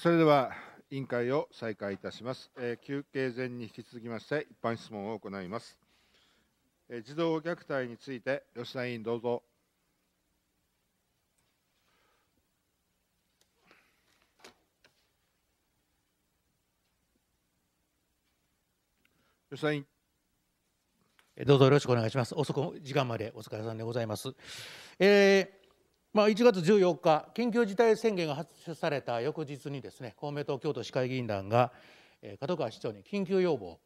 それでは委員会を再開いたします。え休憩前に引き続きまして、一般質問を行います。え児童虐待について、吉田委員、どうぞ。吉田委員。どうぞよろしくお願いします。遅く時間までお疲れさんでございます。えーまあ、1月14日、緊急事態宣言が発出された翌日にですね公明党京都市会議員団が角川市長に緊急要望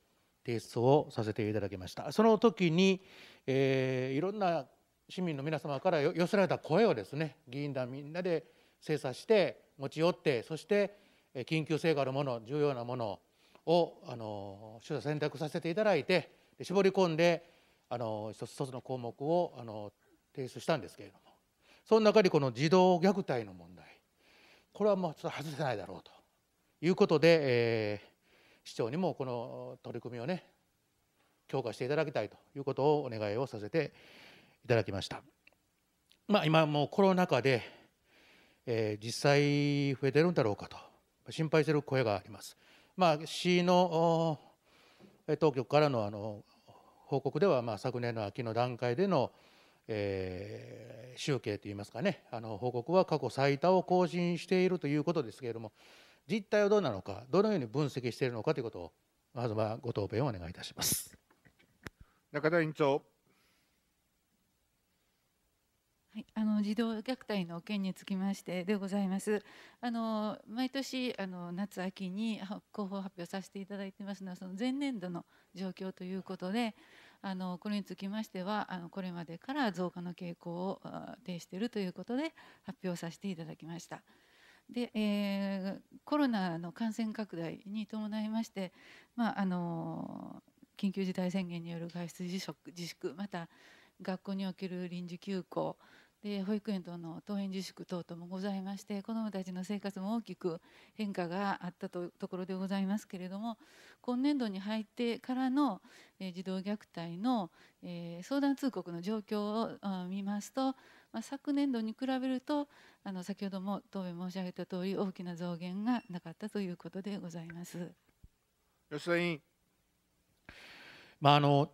提出をさせていただきました。その時に、えー、いろんな市民の皆様から寄せられた声をですね議員団みんなで精査して持ち寄ってそして緊急性があるもの重要なものをあの取選択させていただいて絞り込んであの一つ一つの項目をあの提出したんですけれどもその中にこの児童虐待の問題これはもうちょっと外せないだろうということで、えー、市長にもこの取り組みをね強化していただきたいということをお願いをさせていただきました。まあ、今もうコロナ禍で、えー、実際増えてるんだろうかと心配する声があります。まあ、市の当局からのあの報告では、まあ、昨年の秋の段階でのえー、集計といいますかねあの報告は過去最多を更新しているということですけれども実態はどうなのかどのように分析しているのかということをまずはご答弁をお願いいたします。中田委員長はい、あの児童虐待の件につきましてでございます。あの毎年あの夏秋に広報発表させていただいてますのはその前年度の状況ということで。あのこれにつきましてはあのこれまでから増加の傾向を呈しているということで発表させていただきました。で、えー、コロナの感染拡大に伴いまして、まあ、あの緊急事態宣言による外出自粛また学校における臨時休校で保育園との登園自粛等々もございまして子どもたちの生活も大きく変化があったところでございますけれども今年度に入ってからの、え児童虐待の、え相談通告の状況を見ますと、ま昨年度に比べるとあの先ほども答弁申し上げたとおり大きな増減がなかったということでございます。吉田委員、まあ、あの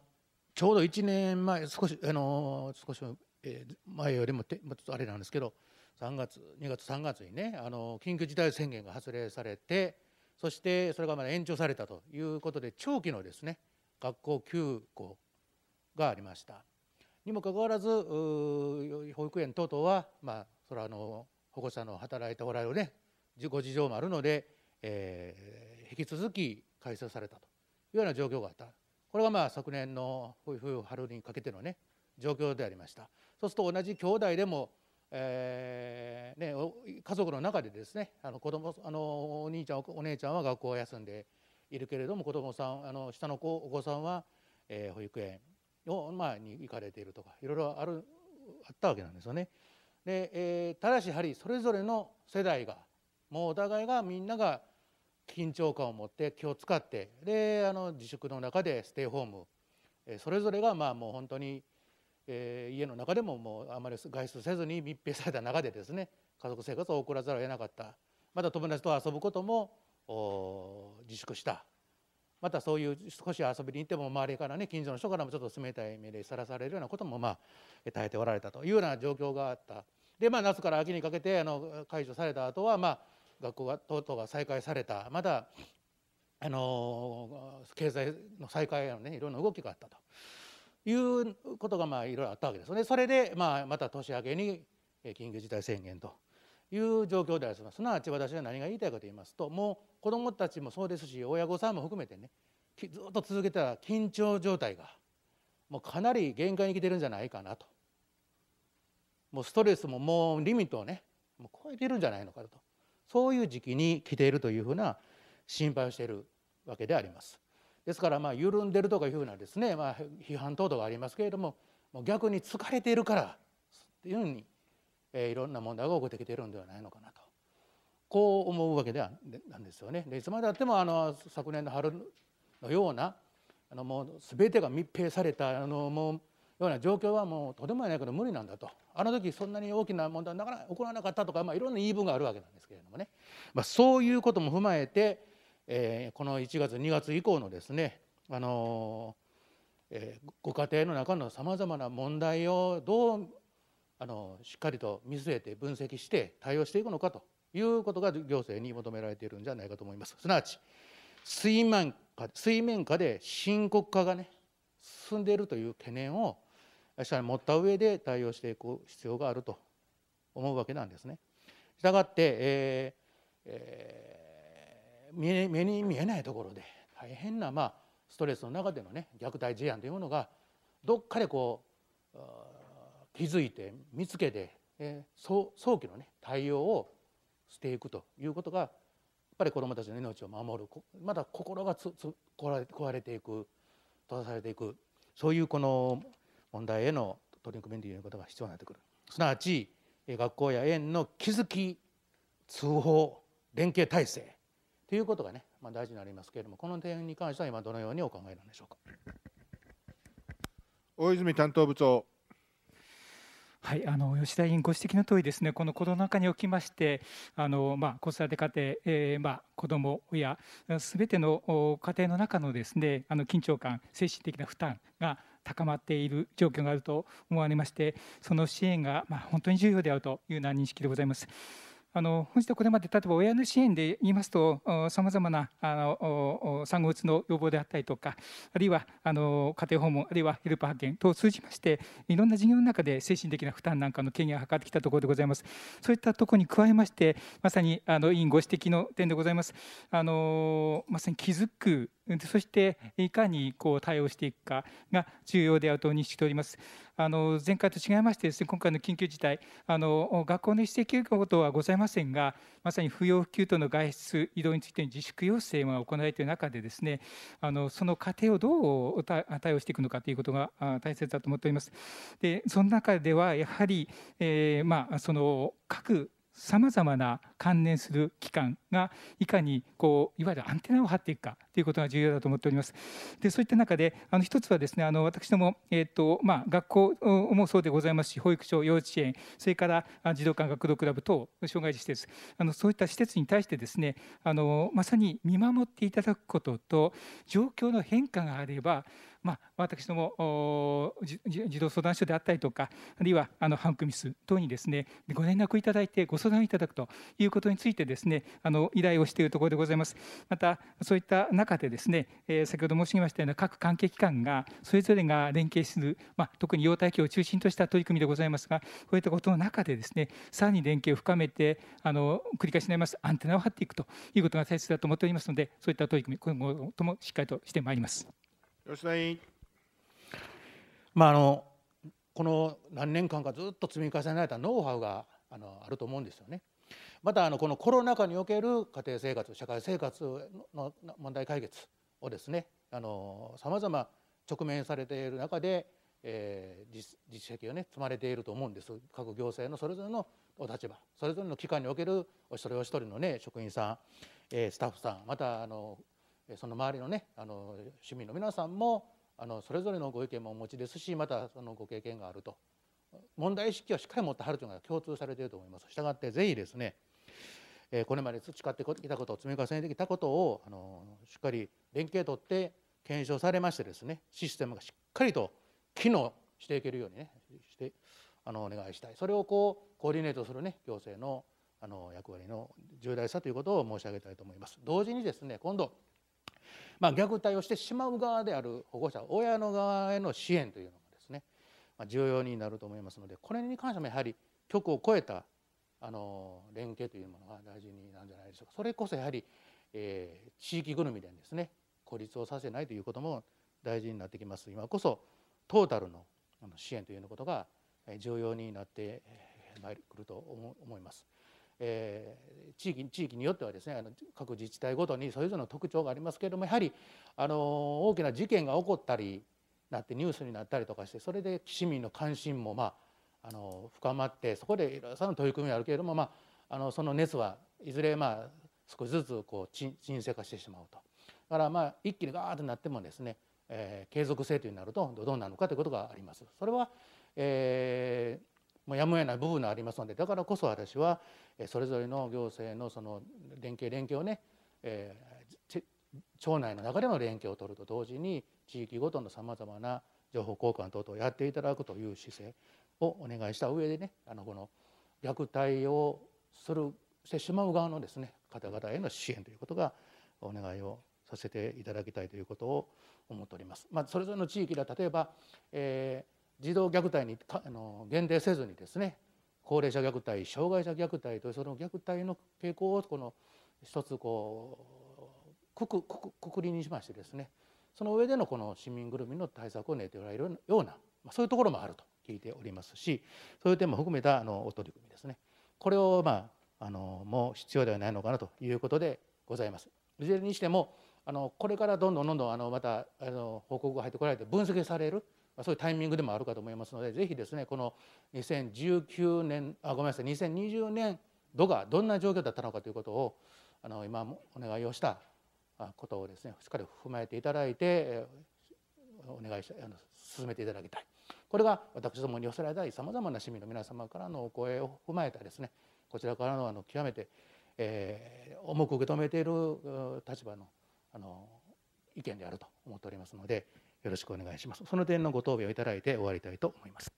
ちょうど1年前少しあの少しえー、前よりもちょっとあれなんですけど3月2月3月にねあの緊急事態宣言が発令されてそしてそれがまだ延長されたということで長期のですね学校休校がありました。にもかかわらず保育園等々は、まあ、それはあの保護者の働いておられるねご事情もあるので、えー、引き続き開催されたというような状況があったこれがまあ昨年の冬春にかけてのね状況でありましたそうすると同じ兄弟でも、えー、ね、家族の中でですねあの子供あのお兄ちゃんお姉ちゃんは学校を休んでいるけれども子供さんあの下の子お子さんは、えー、保育園を、まあ、に行かれているとかいろいろあるあったわけなんですよね。でえー、ただしやはりそれぞれの世代がもうお互いがみんなが緊張感を持って気を使ってであの自粛の中でステイホーム、えー、それぞれがまあもう本当にえー、家の中でももうあまり外出せずに密閉された中でですね家族生活を送らざるを得なかったまた友達と遊ぶことも自粛したまたそういう少し遊びに行っても周りからね近所の人からもちょっと冷たい目でさらされるようなこともまあ耐えておられたというような状況があったでまあ夏から秋にかけてあの解除された後はまあ学校が等々が再開されたまたあの経済の再開のねいろんな動きがあったということがまあいろいろあったわけですね。それでまあまた年明けに緊急事態宣言という状況でありますすなわち私は何が言いたいかと言いますともう子どもたちもそうですし親御さんも含めてねずっと続けた緊張状態がもうかなり限界に来てるんじゃないかなともうストレスももうリミットをねもう超えてるんじゃないのかとそういう時期に来ているというふうな心配をしているわけであります。ですからまあ緩んでるとかいうふうなですね、まあ、批判等々がありますけれどももう逆に疲れているからっていうふうに、えいろんな問題が起こってきているんではないのかなとこう思うわけではなんですよね。でいつまであってもあの昨年の春のようなあのもう全てが密閉されたあのもうような状況はもうとてもないけど無理なんだとあの時そんなに大きな問題なかなか起こらなかったとか、まあ、いろんな言い分があるわけなんですけれどもね、まあ、そういうことも踏まえてえこの1月2月以降のですねあのえご家庭の中のさまざまな問題をどうあのしっかりと見据えて分析して対応していくのかということが行政に求められているんじゃないかと思います。すなわち水面下水面下で深刻化がね進んでいるという懸念を社に持った上で対応していく必要があると思うわけなんですね。したがって、えーえー目に見えないところで大変な、まあ、ストレスの中での、ね、虐待事案というものがどっかでこう気づいて見つけて、え早期の、ね、対応をしていくということがやっぱり子どもたちの命を守るまだ心がつつ壊れていく閉ざされていくそういうこの問題への取り組みということが必要になってくるすなわち学校や園の気づき通報連携体制ということがね、まあ、大事になりますけれどもこの点に関しては今どのようにお考えなんでしょうか。大泉担当部長はい、あの吉田委員ご指摘の通りですね、このコロナ禍におきまして、あのまあ、子育て家庭、えー、まあ、子どもやすべての家庭の中のですねあの緊張感、精神的な負担が高まっている状況があると思われまして、その支援が、まあ、本当に重要であるというような認識でございます。あの本日はこれまで例えば親の支援で言いますとさまざまなあの産後うつの予防であったりとかあるいはあの家庭訪問あるいはヘルパー派遣等を通じましていろんな事業の中で精神的な負担なんかの軽減を図ってきたところでございますそういったところに加えましてまさにあの委員ご指摘の点でございますあのまさに気づくそしていかにこう対応していくかが重要であると認識しております。あの前回と違いましてですね今回の緊急事態あの学校の一斉休校ことはございませんがまさに不要不急との外出移動についての自粛要請が行われている中でですねあのその過程をどう対応していくのかということが大切だと思っております。でその中ではやはり、えー、まあその各さまざまな関連する機関がいかにこういわゆるアンテナを張っていくかということが重要だと思っております。でそういった中であの一つはですねあの私ども、えーとまあ、学校もそうでございますし保育所幼稚園それから児童館学童クラブ等障害児施設あのそういった施設に対してですねあのまさに見守っていただくことと状況の変化があればまあ、私ども児童相談所であったりとかあるいはあのハンクミス等にですねご連絡いただいてご相談いただくということについてですねあの依頼をしているところでございます。またそういった中中でですね、え先ほど申し上げましたような各関係機関がそれぞれが連携する、まあ、特に幼体教を中心とした取り組みでございますがこういったことの中でですねさらに連携を深めてあの繰り返しになりますアンテナを張っていくということが大切だと思っておりますのでそういった取り組み今後ともしっかりとしてまいります。吉田委員まあ、あのこの何年間かずっと積み重ねられたノウハウがあのあると思うんですよね。またあのこのコロナ禍における家庭生活社会生活の問題解決をですねさまざま直面されている中で、えー、実実績をね積まれていると思うんです各行政のそれぞれのお立場それぞれの機関におけるお一人お一人のね職員さん、えー、スタッフさんまたあのその周りのねあの市民の皆さんもあのそれぞれのご意見もお持ちですしまたそのご経験があると問題意識をしっかり持ってはるというのが共通されていると思います。したがってぜひですねえこれまで培ってきたことを積み重ねてきたことをあのしっかり連携取って検証されましてですねシステムがしっかりと機能していけるようにねしてあのお願いしたいそれをこうコーディネートするね行政のあの役割の重大さということを申し上げたいと思います。同時にですね今度まあ、虐待をしてしまう側である保護者親の側への支援というのがですね、ま重要になると思いますのでこれに関してもやはり局を超えたあの連携というものが大事になんじゃないでしょうかそれこそやはり、えー、地域ぐるみでですね孤立をさせないということも大事になってきます今こそトータルの支援というようなことが重要になってくると思います。えー、地域地域によってはですねあの各自治体ごとにそれぞれの特徴がありますけれどもやはりあの大きな事件が起こったりなってニュースになったりとかしてそれで市民の関心もまああの深まってそこでいろいろな取り組みはあるけれども、まあ、あのその熱はいずれまあ少しずつこう沈静化してしまうと。だからまあ一気にガーッとなってもですね、えー、継続性というなるとどうなのかということがあります。それは、えーもうやむを得ない部分がありますのでだからこそ私はそれぞれの行政のその連携連携をね、えー、町内の中での連携を取ると同時に地域ごとのさまざまな情報交換等々をやっていただくという姿勢をお願いした上でねあのこの虐待をするしてしまう側のですね方々への支援ということがお願いをさせていただきたいということを思っております。まあ、それぞれの地域で例えば、えー、児童虐待にあの限定せずにですね高齢者虐待障害者虐待というその虐待の傾向をこの一つこうくくくくくりにしましてですねその上でのこの市民ぐるみの対策を練っておられるような、まあ、そういうところもあると聞いておりますしそういう点も含めたあのお取り組みですねこれを、まあ、あのもう必要ではないのかなということでございます。いずれにしてもあのこれからどんどんどんどんあのまたあの報告が入ってこられて分析されるそういうタイミングでもあるかと思いますのでぜひですねこの2019年あごめんなさい2020年度がどんな状況だったのかということをあの今お願いをしたことをですねしっかり踏まえていただいてお願いしあの進めていただきたいこれが私どもに寄せられたいさまざまな市民の皆様からのお声を踏まえたですねこちらからのあの極めて、えー、重く受け止めている立場のあの意見であると思っておりますのでよろしくお願いします。その点のご答弁をいただいて終わりたいと思います。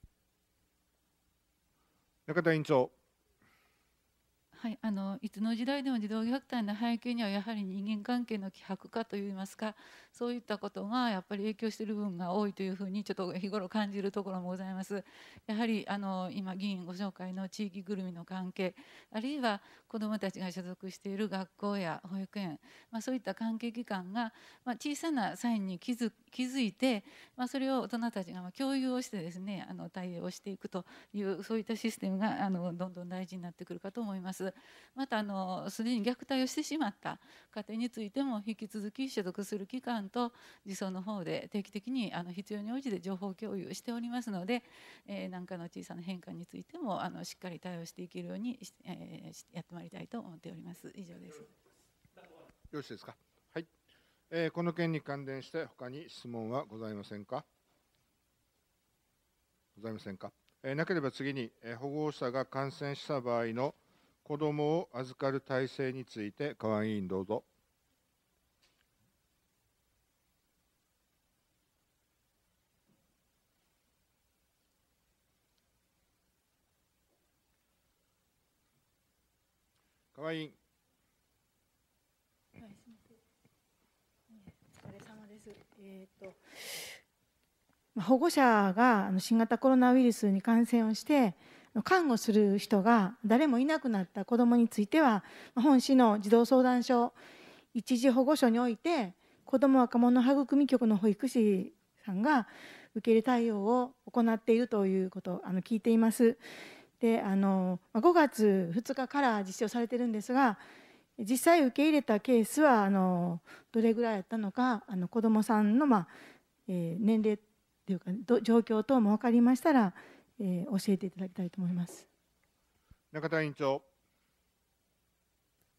中田委員長。はい、あのいつの時代でも児童虐待の背景にはやはり人間関係の希薄化といいますかそういったことがやっぱり影響している部分が多いというふうにちょっと日頃感じるところもございます。やはりあの今議員ご紹介の地域ぐるみの関係あるいは子どもたちが所属している学校や保育園、まあ、そういった関係機関が、まあ、小さなサインに気づ気づいて、まあ、それを大人たちが共有をしてですねあの対応していくというそういったシステムがあのどんどん大事になってくるかと思います。またあのすでに虐待をしてしまった家庭についても引き続き所属する機関と児相の方で定期的にあの必要に応じて情報共有しておりますので何、えー、かの小さな変化についてもあのしっかり対応していけるように、えー、やってまいりたいと思っております。以上です。よろしいですか。はい、えー、この件に関連して他に質問はございませんか。ございませんか。えなければ次に、え保護者が感染した場合の子どもを預かる体制について河合委員どうぞ。河合委員。い、お疲れ様です。えっ、ー、と。保護者が新型コロナウイルスに感染をして看護する人が誰もいなくなった子どもについては本市の児童相談所一時保護所において子ども若者育み局の保育士さんが受け入れ対応を行っているということをあの聞いています。であの5月2日から実施をされてるんですが実際受け入れたケースはあのどれぐらいやったのかあの子どもさんの、まあえー、年齢というか状況等も分かりましたらえー、教えていただきたいと思います。中田委員長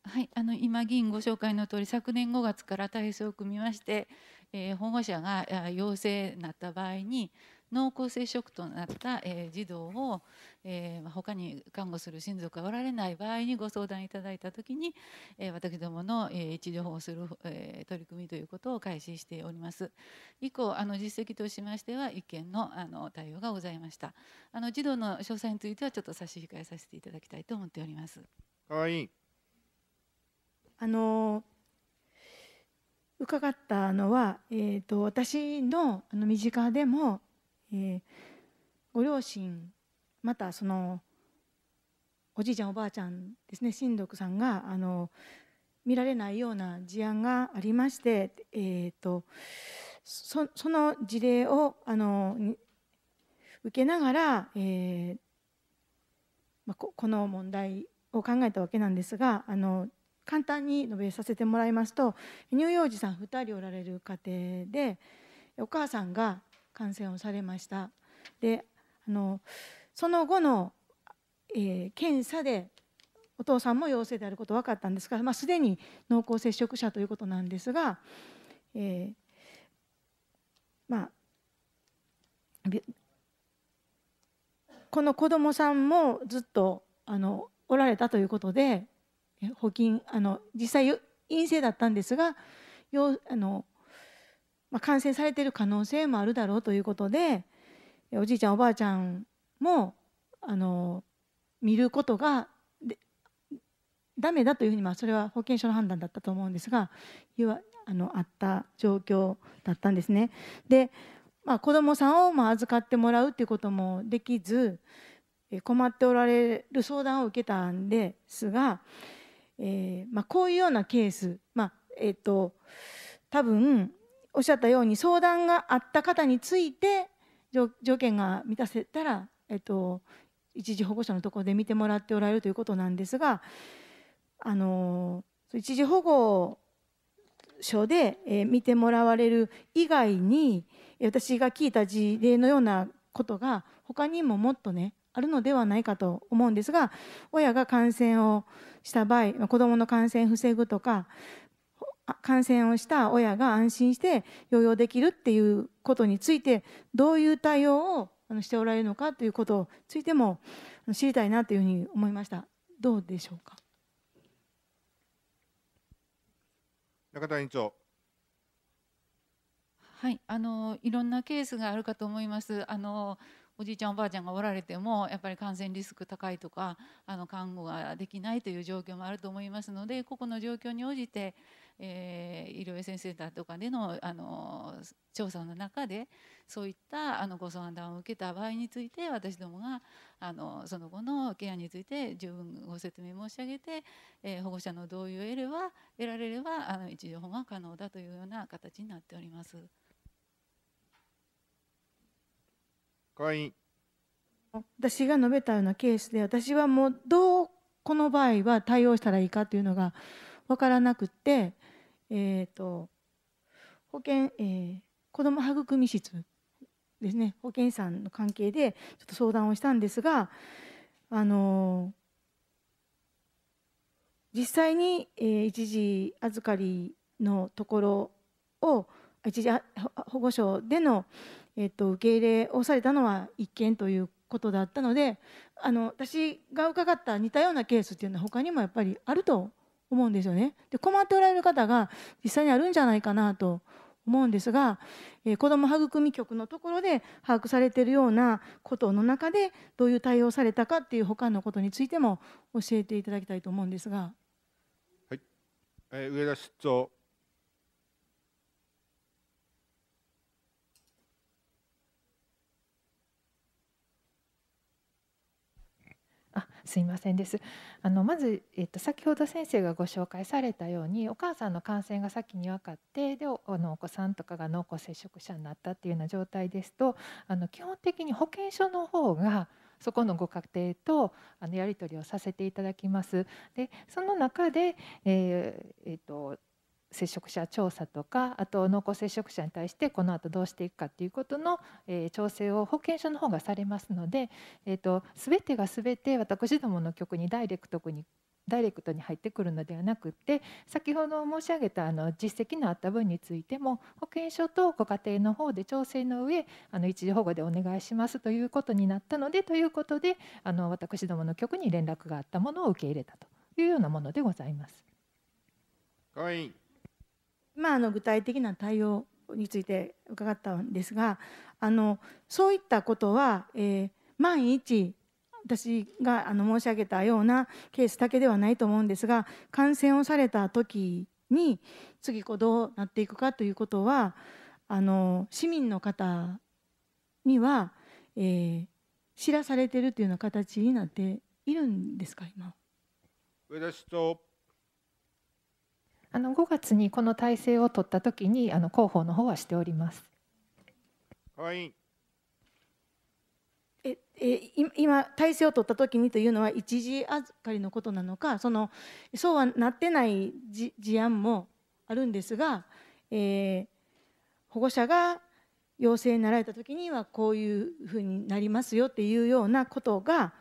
はい、あの今、議員ご紹介の通り、昨年5月から体制を組みまして、えー、保護者が陽性になった場合に、濃厚接触となった、えー、児童を、えー、他に看護する親族がおられない場合にご相談いただいたときに、えー、私どもの、えー、治療法をする、えー、取り組みということを開始しております。以降あの実績としましては意見のあの対応がございました。あの児童の詳細についてはちょっと差し控えさせていただきたいと思っております。い。あの伺ったのは、えーと、と私のあの身近でもえー、ご両親またそのおじいちゃんおばあちゃんですね親族さんがあの見られないような事案がありまして、えーと、そその事例をあの受けながら、えーまあ、ここの問題を考えたわけなんですがあの簡単に述べさせてもらいますと乳幼児さん2人おられる家庭でお母さんが感染をされました。であのその後の、えー、検査でお父さんも陽性であること分かったんですが、まあ、すでに濃厚接触者ということなんですが、えー、まあ、この子どもさんもずっとあのおられたということで保菌あの実際陰性だったんですがあのまあ、感染されてる可能性もあるだろうということでおじいちゃんおばあちゃんもあの見ることがダメだというふうに、まあ、それは保健所の判断だったと思うんですがあのあった状況だったんですね。で、まあ、子どもさんをまあ預かってもらうっていうこともできず困っておられる相談を受けたんですが、えーまあ、こういうようなケース、まあえーと多分おっしゃったように相談があった方について条件が満たせたら、えっと、一時保護者のところで見てもらっておられるということなんですがあの一時保護所で、え見てもらわれる以外に私が聞いた事例のようなことが他にももっとねあるのではないかと思うんですが親が感染をした場合子どもの感染を防ぐとか感染をした親が安心して療養できるっていうことについてどういう対応をしておられるのかということについても知りたいなというふうに思いました。どうでしょうか中田委員長はいあのいろんなケースがあるかと思います。あのおじいちゃんおばあちゃんがおられてもやっぱり感染リスク高いとかあの看護ができないという状況もあると思いますので個々の状況に応じてえー、医療衛生センターとかでのあの調査の中でそういったあのご相談を受けた場合について私どもがあのその後のケアについて十分ご説明申し上げて、えー、保護者の同意を得れば得られればあの一時保護が可能だというような形になっております。会員私が述べたようなケースで私はもうどうこの場合は対応したらいいかというのが分からなくてえっ、ー、と保健、えー、子ども育み室ですね保健師さんの関係でちょっと相談をしたんですがあの実際に、えー、一時預かりのところを一時保護所での、えーと、受け入れをされたのは一件ということだったのであの私が伺った似たようなケースっていうのは他にもやっぱりあると思うんですよね。で困っておられる方が実際にあるんじゃないかなと思うんですが、えー、子ども育み局のところで把握されているようなことの中でどういう対応されたかっていう他のことについても教えていただきたいと思うんですが。はい、えー、上田室長すいませんですあのまず、えっと、先ほど先生がご紹介されたようにお母さんの感染が先に分かってであのお子さんとかが濃厚接触者になったっていうような状態ですとあの基本的に保健所の方がそこのご家庭とあのやり取りをさせていただきます。でその中で、えーえーと接触者調査とかあと濃厚接触者に対してこの後どうしていくかということの、えー、調整を保健所の方がされますので、えーと、てがすべて私どもの局にダイレクトにダイレクトに入ってくるのではなくて先ほど申し上げたあの実績のあった分についても保健所とご家庭の方で調整の上あの一時保護でお願いしますということになったのでということであの私どもの局に連絡があったものを受け入れたというようなものでございます。はいあの具体的な対応について伺ったんですがあのそういったことは、えー、万一私があの申し上げたようなケースだけではないと思うんですが感染をされた時に次こうどうなっていくかということはあの市民の方には、えー、知らされているというような形になっているんですか今。上田市あの5月にこの体制を取ったときにあの広報の方はしております。はい。ええ今体制を取ったときにというのは一時預かりのことなのか、そのそうはなってない事案もあるんですが、えー、保護者が陽性になられたときにはこういうふうになりますよっていうようなことが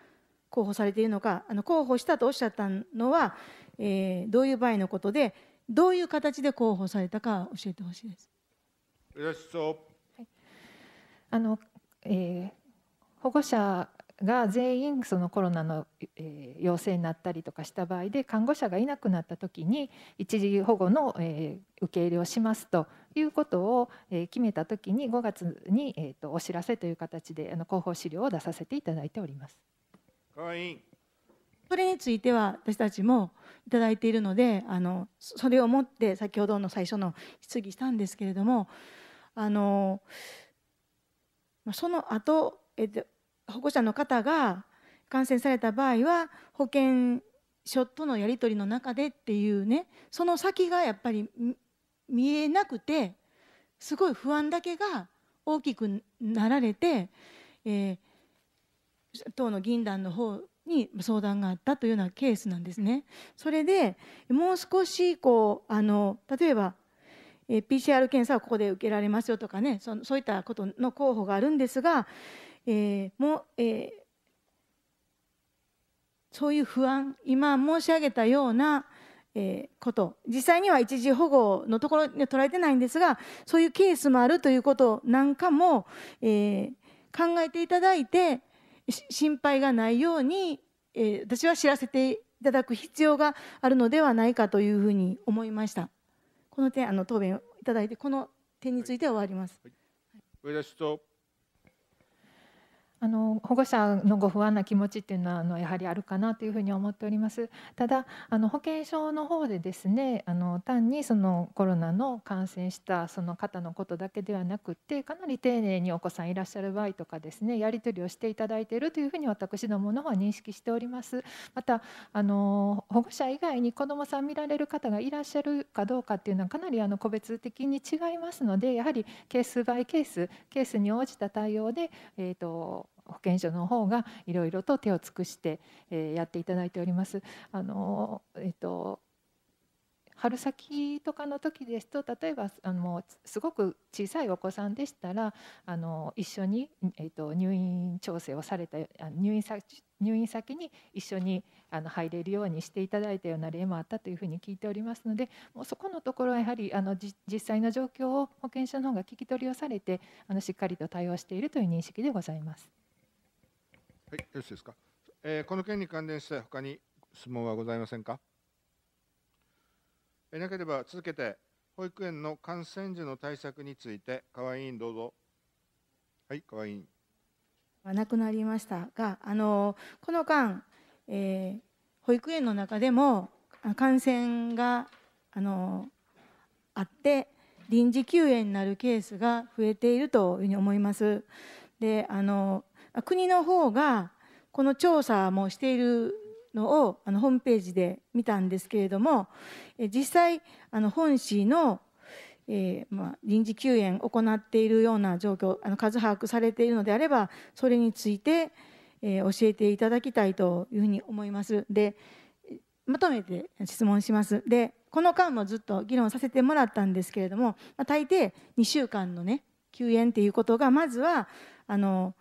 候補されているのか、あの候補したとおっしゃったのは、えー、どういう場合のことで。どういう形で候補されたか教えてほしいです。あの、えー、保護者が全員そのコロナの、えー、陽性になったりとかした場合で看護者がいなくなった時に一時保護の、えー、受け入れをしますということを、えー、決めた時に5月に、えーと、とお知らせという形であの広報資料を出させていただいております。それについては私たちもいただいているのであのそれをもって先ほどの最初の質疑したんですけれどもあのその後、えっと保護者の方が感染された場合は保健所とのやり取りの中でっていうねその先がやっぱり見えなくてすごい不安だけが大きくなられて、えー、党の議員団の方に相談があったというようなケースなんですね。それでもう少しこうあの例えばえ PCR 検査はここで受けられますよとかねそそういったことの候補があるんですが、えー、もうえー、そういう不安今申し上げたような、えー、こと実際には一時保護のところには捉えてないんですがそういうケースもあるということなんかも、え考えていただいて心配がないように、えー、私は知らせていただく必要があるのではないかというふうに思いました。この点あの答弁をいただいてこの点については終わります。はいはい、私とあの保護者のご不安な気持ちっていうのはあのやはりあるかなというふうに思っております。ただあの保健所の方でですねあの単にそのコロナの感染したその方のことだけではなくてかなり丁寧にお子さんいらっしゃる場合とかですねやり取りをしていただいているというふうに私どもの方は認識しております。またあの保護者以外に子どもさん見られる方がいらっしゃるかどうかっていうのはかなりあの個別的に違いますのでやはりケースバイケースケースに応じた対応で、えーと保健所の方がいろいろと手を尽くして、えやっていただいております。あのえっと春先とかの時ですと例えばあのすごく小さいお子さんでしたらあの一緒に、えーと、と入院調整をされた入院先入院先に一緒にあの入れるようにしていただいたような例もあったというふうに聞いておりますのでもうそこのところはやはりあの実際の状況を保健所の方が聞き取りをされてあのしっかりと対応しているという認識でございます。はい、よろしいですか。えー、この件に関連して他に質問はございませんか。えー、なければ続けて保育園の感染時の対策について河合委員どうぞ。はい、河合委員。はなくなりましたが、あのこの間、えー、保育園の中でも感染があのあって臨時休園になるケースが増えているというふうに思います。であの国の方がこの調査もしているのをあのホームページで見たんですけれども実際あの本市の、えー、まあ、臨時休園を行っているような状況あの数把握されているのであればそれについて、えー、教えていただきたいというふうに思います。でまとめて質問します。でこの間もずっと議論させてもらったんですけれども、まあ、大抵2週間のね休園っていうことがまずはあの。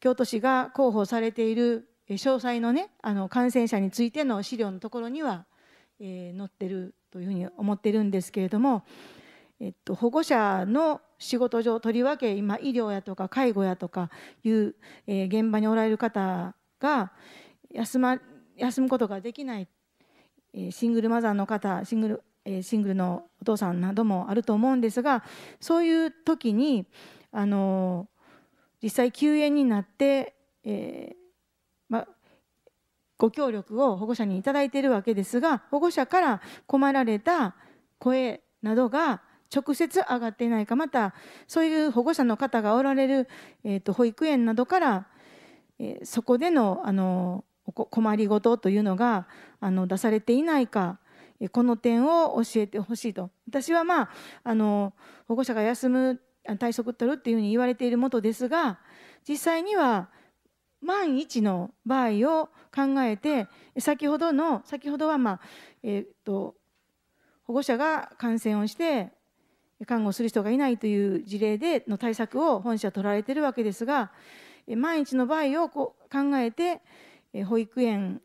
京都市が広報されている詳細のねあの感染者についての資料のところには、えー、載ってるというふうに思ってるんですけれども、えっと、保護者の仕事上とりわけ今医療やとか介護やとかいう、えー、現場におられる方が休,、ま、休むことができない、えー、シングルマザーの方シングル,、えシングルのお父さんなどもあると思うんですがそういう時にあの実際休園になって、えーま、ご協力を保護者に頂いているわけですが保護者から困られた声などが直接上がっていないかまたそういう保護者の方がおられる、えーと保育園などから、えー、そこでのあの困りごとというのがあの出されていないかこの点を教えてほしいと私はまああの保護者が休む対策取るっていうふうに言われているもとですが実際には万一の場合を考えて先ほどの先ほどはまあえっ、ー、と保護者が感染をして看護する人がいないという事例での対策を本社取られているわけですが万一の場合をこう考えて保育園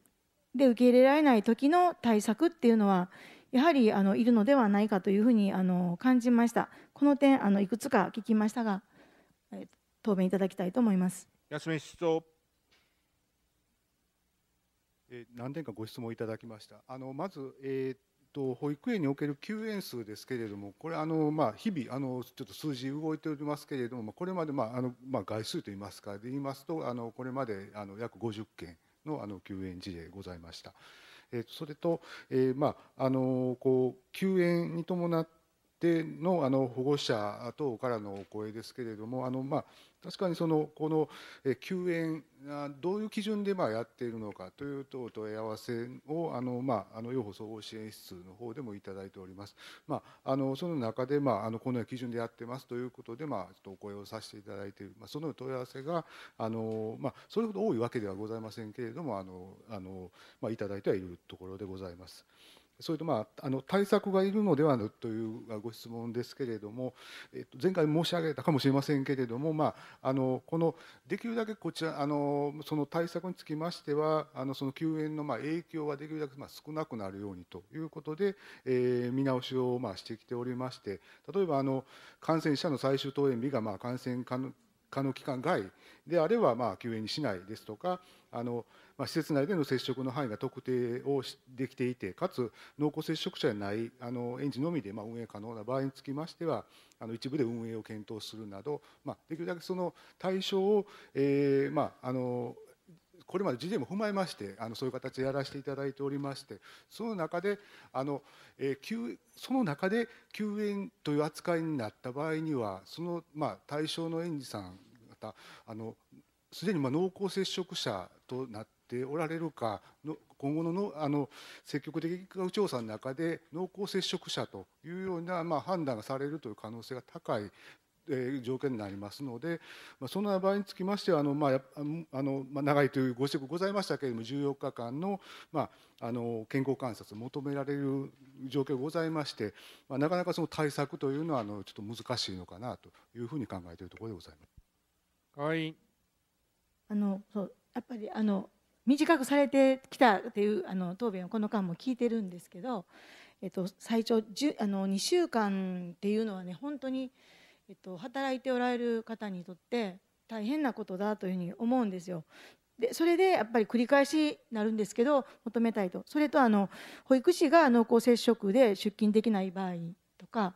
で受け入れられない時の対策っていうのはやはりあのいるのではないかというふうにあの感じました。この点あのいくつか聞きましたが、答弁いただきたいと思います。安目室長。え何点かご質問いただきました。あのまず、えーと保育園における休園数ですけれども、これあの、まあ、日々あの、ちょっと数字動いておりますけれども、これまで、まああのまあ、外数といいますか、で言いますと、あのこれまであの約50件のあの休園事例ございました。えー、とそれと、えーまあ、あのこう救援に伴ってのあの保護者等からのお声ですけれどもあの、まあ確かにそのこの救援どういう基準でまあやっているのかというと問い合わせをあの、まあ、あの養護総合支援室の方でもいただいております、まあ、あのその中で、まあ、あのこのような基準でやってますということで、まあ、ちょっとお声をさせていただいている、まあ、その問い合わせがあの、まあ、それほど多いわけではございませんけれどもあのあの、まあ、いただいてはいるところでございます。それと、まあ、あの対策がいるのではというご質問ですけれども、えっと、前回申し上げたかもしれませんけれども、まあ、あのこのできるだけこちらあのその対策につきましてはあのその救援のまあ影響はできるだけまあ少なくなるようにということで、えー、見直しをまあしてきておりまして例えばあの感染者の最終登園日がまあ感染可能期間外であればまあ救援にしないですとかあのまあ、施設内での接触の範囲が特定をできていてかつ濃厚接触者でないあの園児のみでまあ運営可能な場合につきましてはあの一部で運営を検討するなど、まあ、できるだけその対象を、えーまあ、あのこれまで事例も踏まえましてあのそういう形でやらせていただいておりましてその中であの、えー、休その中で休園という扱いになった場合にはその、まあ、対象の園児さんあのすでにま濃厚接触者となっっておられるかの今後ののあの積極的な調査の中で濃厚接触者というような、まあ、判断がされるという可能性が高いえ条件になりますので、まあ、その場合につきましてはあの、まあ、あのまあ、長いというご指摘ございましたけれども14日間の,、まあ、あの健康観察を求められる状況がございまして、まあ、なかなかその対策というのはあのちょっと難しいのかなというふうに考えているところでございます。はい、あのそうやっぱりあの短くされてきたっていうあの答弁をこの間も聞いてるんですけど、えっと、最長あの2週間っていうのはね本当に、えっと、働いておられる方にとって大変なことだというふうに思うんですよ。でそれでやっぱり繰り返しなるんですけど求めたいとそれとあの保育士が濃厚接触で出勤できない場合か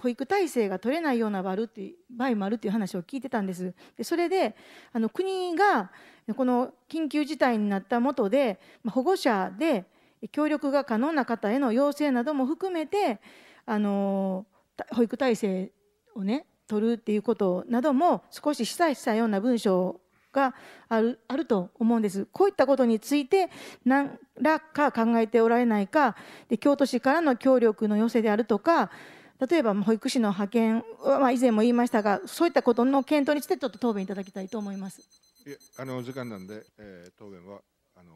保育体制が取れないような場合もあるっていう話を聞いてたんです。でそれであの国がこの緊急事態になったもとで保護者で協力が可能な方への要請なども含めてあの保育体制をね取るっていうことなども少し示唆したような文章があるあると思うんです。こういったことについて何らか考えておられないかで京都市からの協力の要請であるとか例えば保育士の派遣は、まあ、以前も言いましたがそういったことの検討についてちょっと答弁いただきたいと思います。いあの時間なんで、えー、答弁はあの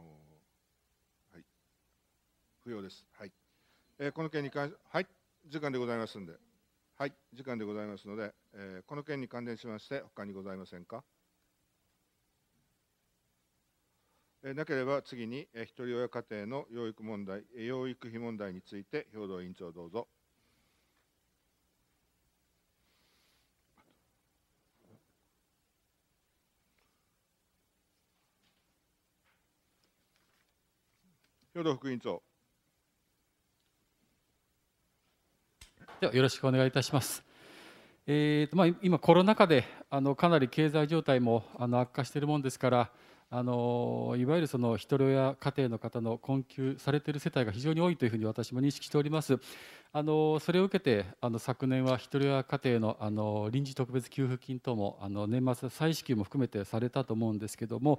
はい、不要です。はい、えー、この件に関しはい時間でございますんで。はい、時間でございますので、えー、この件に関連しまして、他にございませんか。なければ次に、ひとり親家庭の養育問題、養育費問題について、兵藤委員長どうぞ。兵藤副委員長。ではよろしくお願いいたします。えーとまあ、今、コロナ禍であのかなり経済状態もあの悪化しているもんですから、あのいわゆるそのひとり親家庭の方の困窮されている世帯が非常に多いというふうに私も認識しております。あのそれを受けてあの昨年はひ人親家庭のあの臨時特別給付金ともあの年末再支給も含めてされたと思うんですけども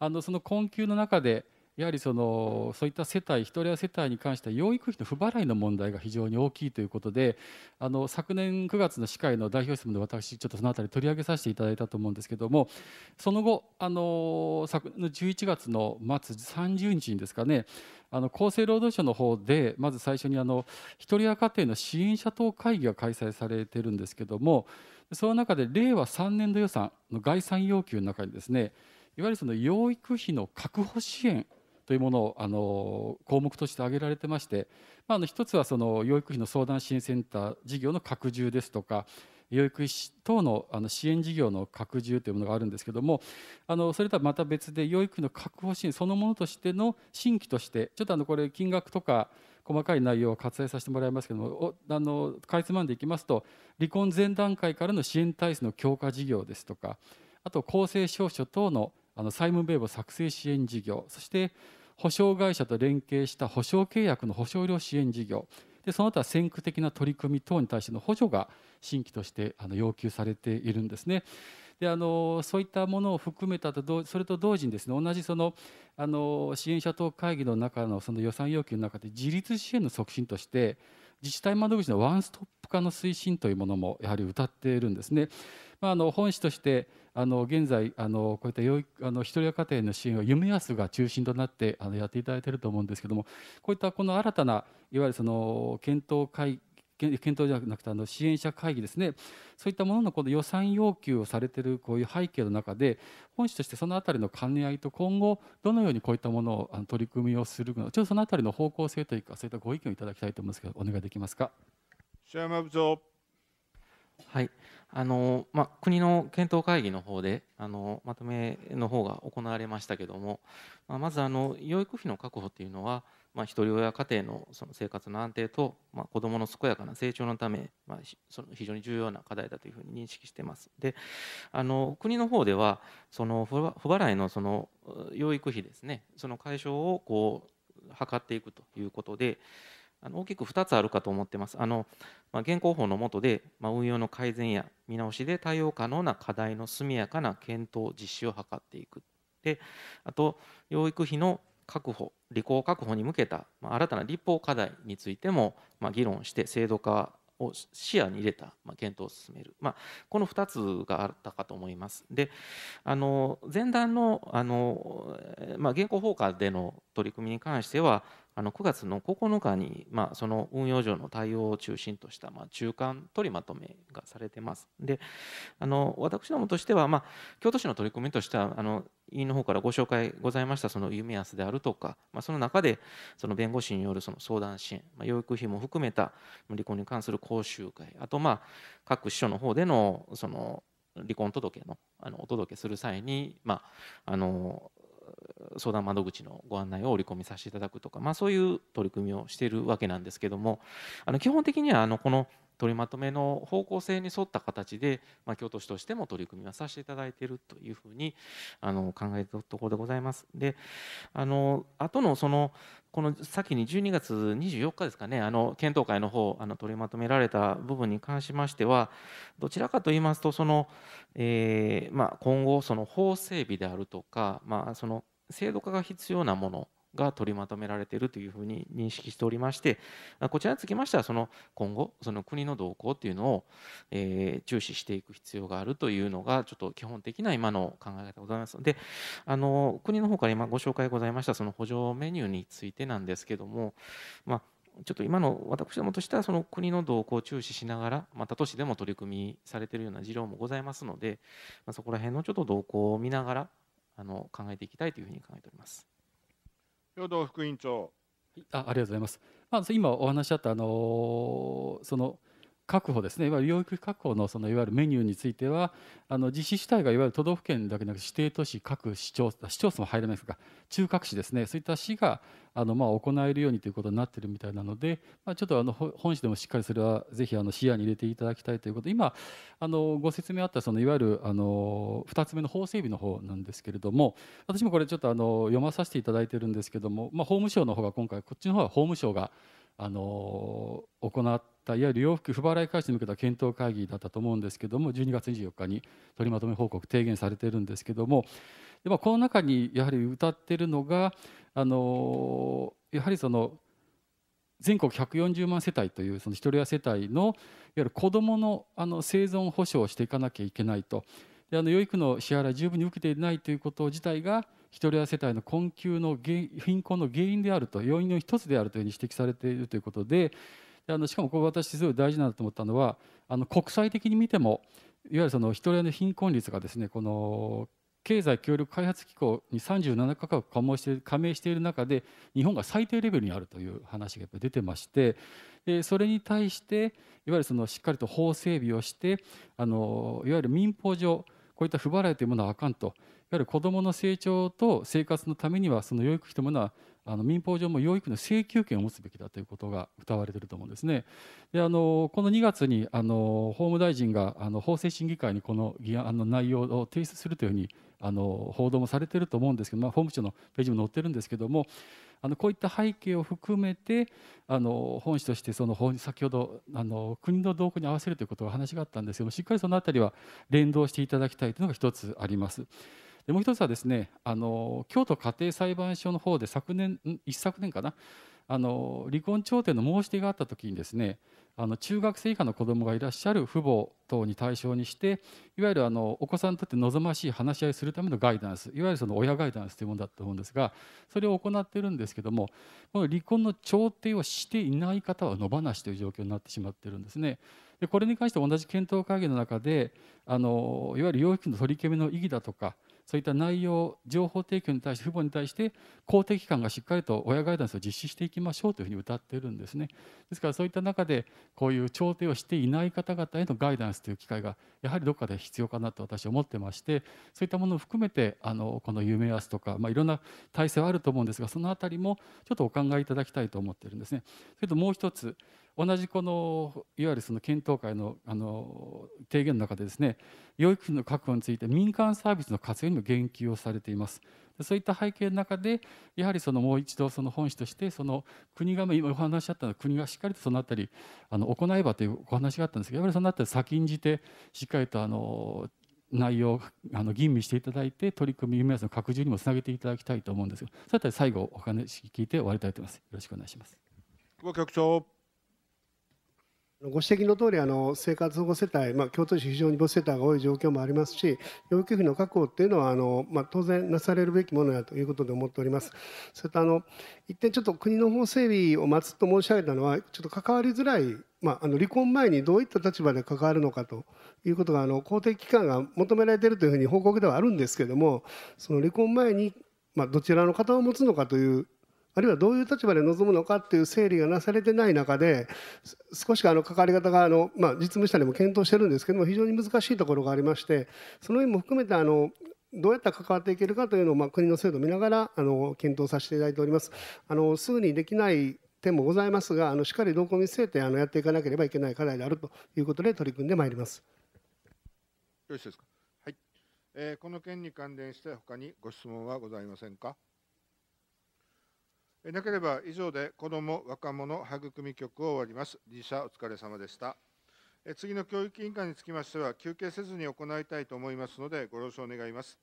あのその困窮の中でやはりそのそういった世帯、ひとり親世帯に関しては養育費の不払いの問題が非常に大きいということであの昨年9月の市会の代表質問で私、ちょっとそのあたり取り上げさせていただいたと思うんですけどもその後、あの昨年11月の末30日にですかねあの厚生労働省の方でまず最初に一人ひとり親家庭の支援者等会議が開催されているんですけどもその中で令和3年度予算の概算要求の中にですねいわゆるその養育費の確保支援というものをあの項目として挙げられてまして、まあ、の一つはその養育費の相談支援センター事業の拡充ですとか養育費等のあの支援事業の拡充というものがあるんですけどもあのそれとはまた別で養育費の確保支援そのものとしての新規としてちょっとあのこれ金額とか細かい内容を割愛させてもらいますけどもあのかいつまんでいきますと離婚前段階からの支援体制の強化事業ですとかあと公正証書等のあの債務名簿作成支援事業そして保証会社と連携した保証契約の保証料支援事業でその他先駆的な取り組み等に対しての補助が新規としてあの要求されているんですね。であのそういったものを含めたとそれと同時にです、ね、同じそのあの支援者等会議の中のその予算要求の中で自立支援の促進として自治体窓口のワンストップ化の推進というものもやはり謳っているんですね。まあ、あの本市としてあの現在あのこういったあの一人親家庭の支援は夢安が中心となってあのやっていただいていると思うんですけどもこういったこの新たないわゆるその検討会検討じゃなくてあの支援者会議ですねそういったもののこの予算要求をされているこういう背景の中で本市としてそのあたりの兼ね合いと今後どのようにこういったものをあの取り組みをするのかちょっとそのあたりの方向性というかそういったご意見をいただきたいと思うんですけどお願いできますか。はいあのま国の検討会議の方であのまとめの方が行われましたけども、まあ、まずあの養育費の確保というのは、まあ、ひとり親家庭のその生活の安定と、まあ、子どもの健やかな成長のため、まあ、その非常に重要な課題だというふうに認識しています。であの国の方ではその不払いのその養育費ですねその解消をこう図っていくということで、あの大きく2つあるかと思ってます。あのまあ、現行法の下で、まあ、運用の改善や見直しで対応可能な課題の速やかな検討、実施を図っていく。であと、養育費の確保、履行確保に向けた、まあ、新たな立法課題についても、まあ、議論して制度化を視野に入れた、まあ、検討を進める、まあ、この2つがあったかと思います。であの前段のあの、まあ、現行法下での取り組みに関しては、あの9月の9日に、まあ、その運用上の対応を中心とした、まあ、中間取りまとめがされてます。であの私どもとしては、まあ、京都市の取り組みとしてはあの委員の方からご紹介ございましたその夢安であるとか、まあ、その中でその弁護士によるその相談支援、まあ、養育費も含めた離婚に関する講習会あとまあ各支所の方でのその離婚届のあのお届けする際に、まあ、あの相談窓口のご案内を織り込みさせていただくとか、まあ、そういう取り組みをしているわけなんですけどもあの基本的にはあのこの取りまとめの方向性に沿った形で、まあ、京都市としても取り組みはさせていただいているというふうにあの考えているところでございます。であの後のそのこの先に12月24日ですかねあの検討会の方あの取りまとめられた部分に関しましてはどちらかと言いますとその、えーまあ、今後その法整備であるとか、まあ、その制度化が必要なものが取りまとめられているというふうに認識しておりまして、こちらにつきましては、その今後、その国の動向というのを、えー、注視していく必要があるというのが、ちょっと基本的な今の考え方でございます。で、あの国の方から今ご紹介ございました、その補助メニューについてなんですけども、まあ、ちょっと今の私どもとしてはその国の動向を注視しながらまた都市でも取り組みされているような事情もございますので、まあ、そこら辺のちょっと動向を見ながらあの考えていきたいというふうに考えております。与党副委員長あありがとうございます。まあ、今お話しあったあのその確保ですねいわゆる養育確保のそのいわゆるメニューについてはあの実施主体がいわゆる都道府県だけでなく指定都市各市町市町村も入れですが中核市ですねそういった市があのまあ行えるようにということになっているみたいなので、まあ、ちょっとあの本市でもしっかりそれはぜひあの視野に入れていただきたいということ今あのご説明あったそのいわゆるあの2つ目の法整備の方なんですけれども私もこれちょっとあの読まさせていただいてるんですけども、まあ、法務省の方が今回こっちの方は法務省があの行ったいわゆる洋服不払い開始に向けた検討会議だったと思うんですけども12月24日に取りまとめ報告提言されてるんですけどもで、この中にやはり歌ってるのがあのやはりその全国140万世帯というその一人親世帯のいわゆる子どものあの生存保障をしていかなきゃいけないとであの養育の支払い十分に受けていないということ自体が一人親世帯の困窮の貧困の原因であると要因の一つであるというふうに指摘されているということであのしかもこれ私すごい大事なんだと思ったのはあの国際的に見てもいわゆるその一人親の貧困率がですねこの経済協力開発機構に37か国加盟して加盟している中で日本が最低レベルにあるという話が出てましてでそれに対していわゆるそのしっかりと法整備をしてあのいわゆる民法上こういった不払いというものはあかんとはり子どもの成長と生活のためにはその養育費というものはあの民法上も養育の請求権を持つべきだということが謳われていると思うんですね。であのこの2月にあの法務大臣があの法制審議会にこの議案の内容を提出するというふうにあの報道もされていると思うんですけど、まあ、法務省のページも載ってるんですけどもあのこういった背景を含めてあの本市としてその法先ほどあの国の動向に合わせるということが話があったんですけどもしっかりその辺りは連動していただきたいというのが一つあります。でもう一つはですねあの京都家庭裁判所の方で昨年一昨年かなあの離婚調停の申し出があった時にですねあの中学生以下の子どもがいらっしゃる父母等に対象にしていわゆるあのお子さんにとって望ましい話し合いをするためのガイダンスいわゆるその親ガイダンスというものだと思うんですがそれを行っているんですけどもこの離婚の調停をしていない方は野放しという状況になってしまっているんですね。でこれに関して同じ検討会議の中であのいわゆる養育の取り決めの意義だとかそういった内容情報提供に対して父母に対して公的機関がしっかりと親ガイダンスを実施していきましょうというふうに歌っているんですねですからそういった中でこういう調停をしていない方々へのガイダンスという機会がやはりどこかで必要かなと私は思ってましてそういったものを含めてあのこの夢日とか、まあ、いろんな体制はあると思うんですがそのあたりもちょっとお考えいただきたいと思ってるんですねそれともう一つ同じこのいわゆるその検討会のあの提言の中でですね養育費の確保について民間サービスの活用にも言及をされています。そういった背景の中でやはりそのもう一度その本市としてその国が今お話しあったのは国がしっかりとそのあたりあの行えばというお話があったんですけどやはりそのあたり先んじてしっかりとあの内容をあの吟味していただいて取り組み有安の拡充にもつなげていただきたいと思うんですがそのあた最後お話聞いて終わりたいと思いますよろしくお願いします。局長ご指摘の通りあり生活保護世帯、まあ、京都市非常に母世帯が多い状況もありますし養育費の確保っていうのはあの、まあ、当然なされるべきものやということで思っておりますそれとあの一点ちょっと国の法整備を待つと申し上げたのはちょっと関わりづらいまあ、あの離婚前にどういった立場で関わるのかということがあの公的機関が求められているというふうに報告ではあるんですけれどもその離婚前に、まあ、どちらの方を持つのかというあるいはどういう立場で臨むのかっていう整理がなされてない中で少しあの関わり方があの、まあ、実務者でも検討してるんですけども非常に難しいところがありましてその意味も含めてあのどうやったら関わっていけるかというのを、まあ、国の制度を見ながらあの検討させていただいております。あのすぐにできない点もございますがあのしっかり同行見据えてあのやっていかなければいけない課題であるということで取り組んでまいります。よろしいですか。はい。えー、この件に関連して他にご質問はございませんか。なければ以上で子ども・若者育み局を終わります。理事者お疲れ様でした。次の教育委員会につきましては、休憩せずに行いたいと思いますので、ご了承願います。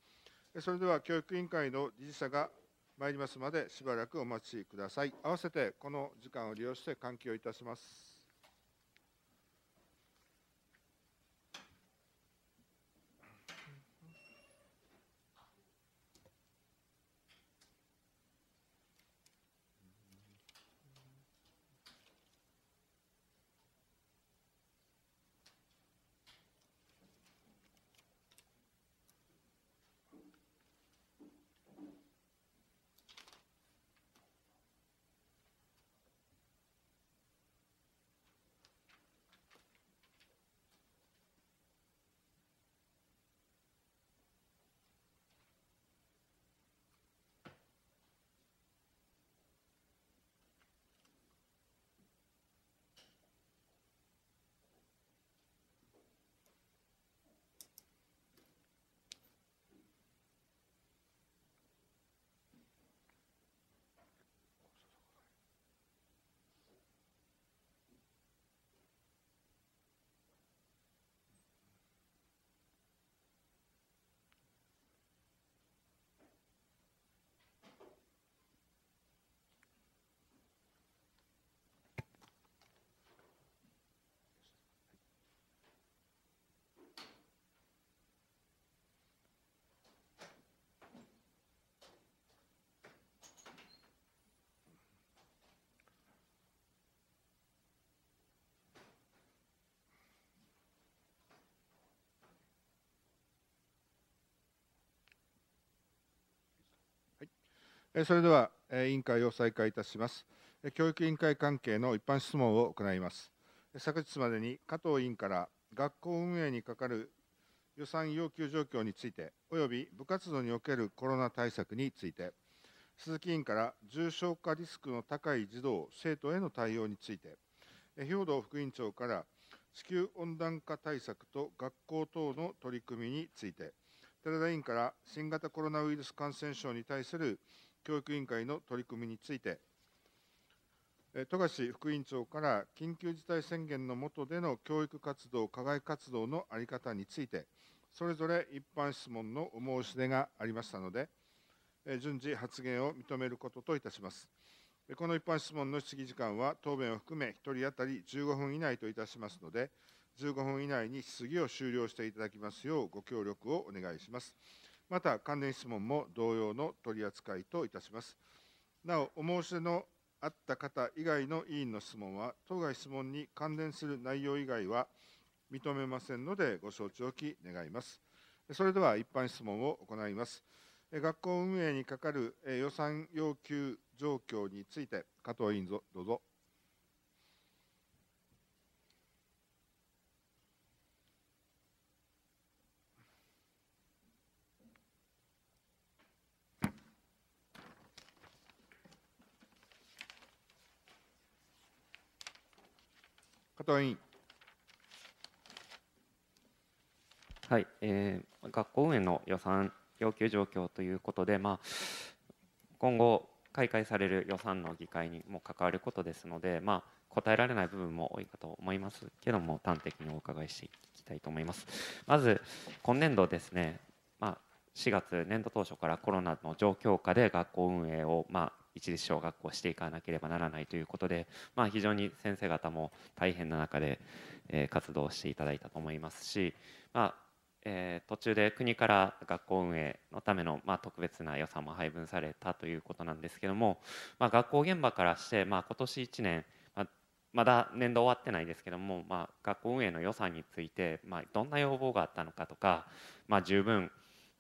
それでは教育委員会の理事者が参りますまでしばらくお待ちください。合わせてこの時間を利用して換気をいたします。それでは委員会を再開いたします。教育委員会関係の一般質問を行います。昨日までに加藤委員から学校運営にかかる予算要求状況について、および部活動におけるコロナ対策について、鈴木委員から重症化リスクの高い児童・生徒への対応について、兵道副委員長から地球温暖化対策と学校等の取り組みについて、寺田委員から新型コロナウイルス感染症に対する教育委員会の取り組みについて、富樫副委員長から緊急事態宣言の下での教育活動、課外活動の在り方について、それぞれ一般質問のお申し出がありましたので、順次発言を認めることといたします。この一般質問の質疑時間は、答弁を含め1人当たり15分以内といたしますので、15分以内に質疑を終了していただきますようご協力をお願いします。また関連質問も同様の取り扱いといたします。なお、お申し出のあった方以外の委員の質問は、当該質問に関連する内容以外は認めませんので、ご承知おき願います。それでは一般質問を行います。学校運営に係る予算要求状況について、加藤委員どうぞ。委員。はい、えー、学校運営の予算要求状況ということで、まあ、今後、開会される予算の議会にも関わることですので、まあ、答えられない部分も多いかと思いますけども、端的にお伺いしていきたいと思います。まず、今年度ですね、まあ、4月、年度当初からコロナの状況下で学校運営を、まあ、一立小学校していかなければならないということで、まあ、非常に先生方も大変な中で、え活動していただいたと思いますし、まあえー、途中で国から学校運営のための、まあ、特別な予算も配分されたということなんですけども、まあ、学校現場からして、まあ、今年1年、まあ、まだ年度終わってないですけども、まあ、学校運営の予算について、まあ、どんな要望があったのかとか、まあ、十分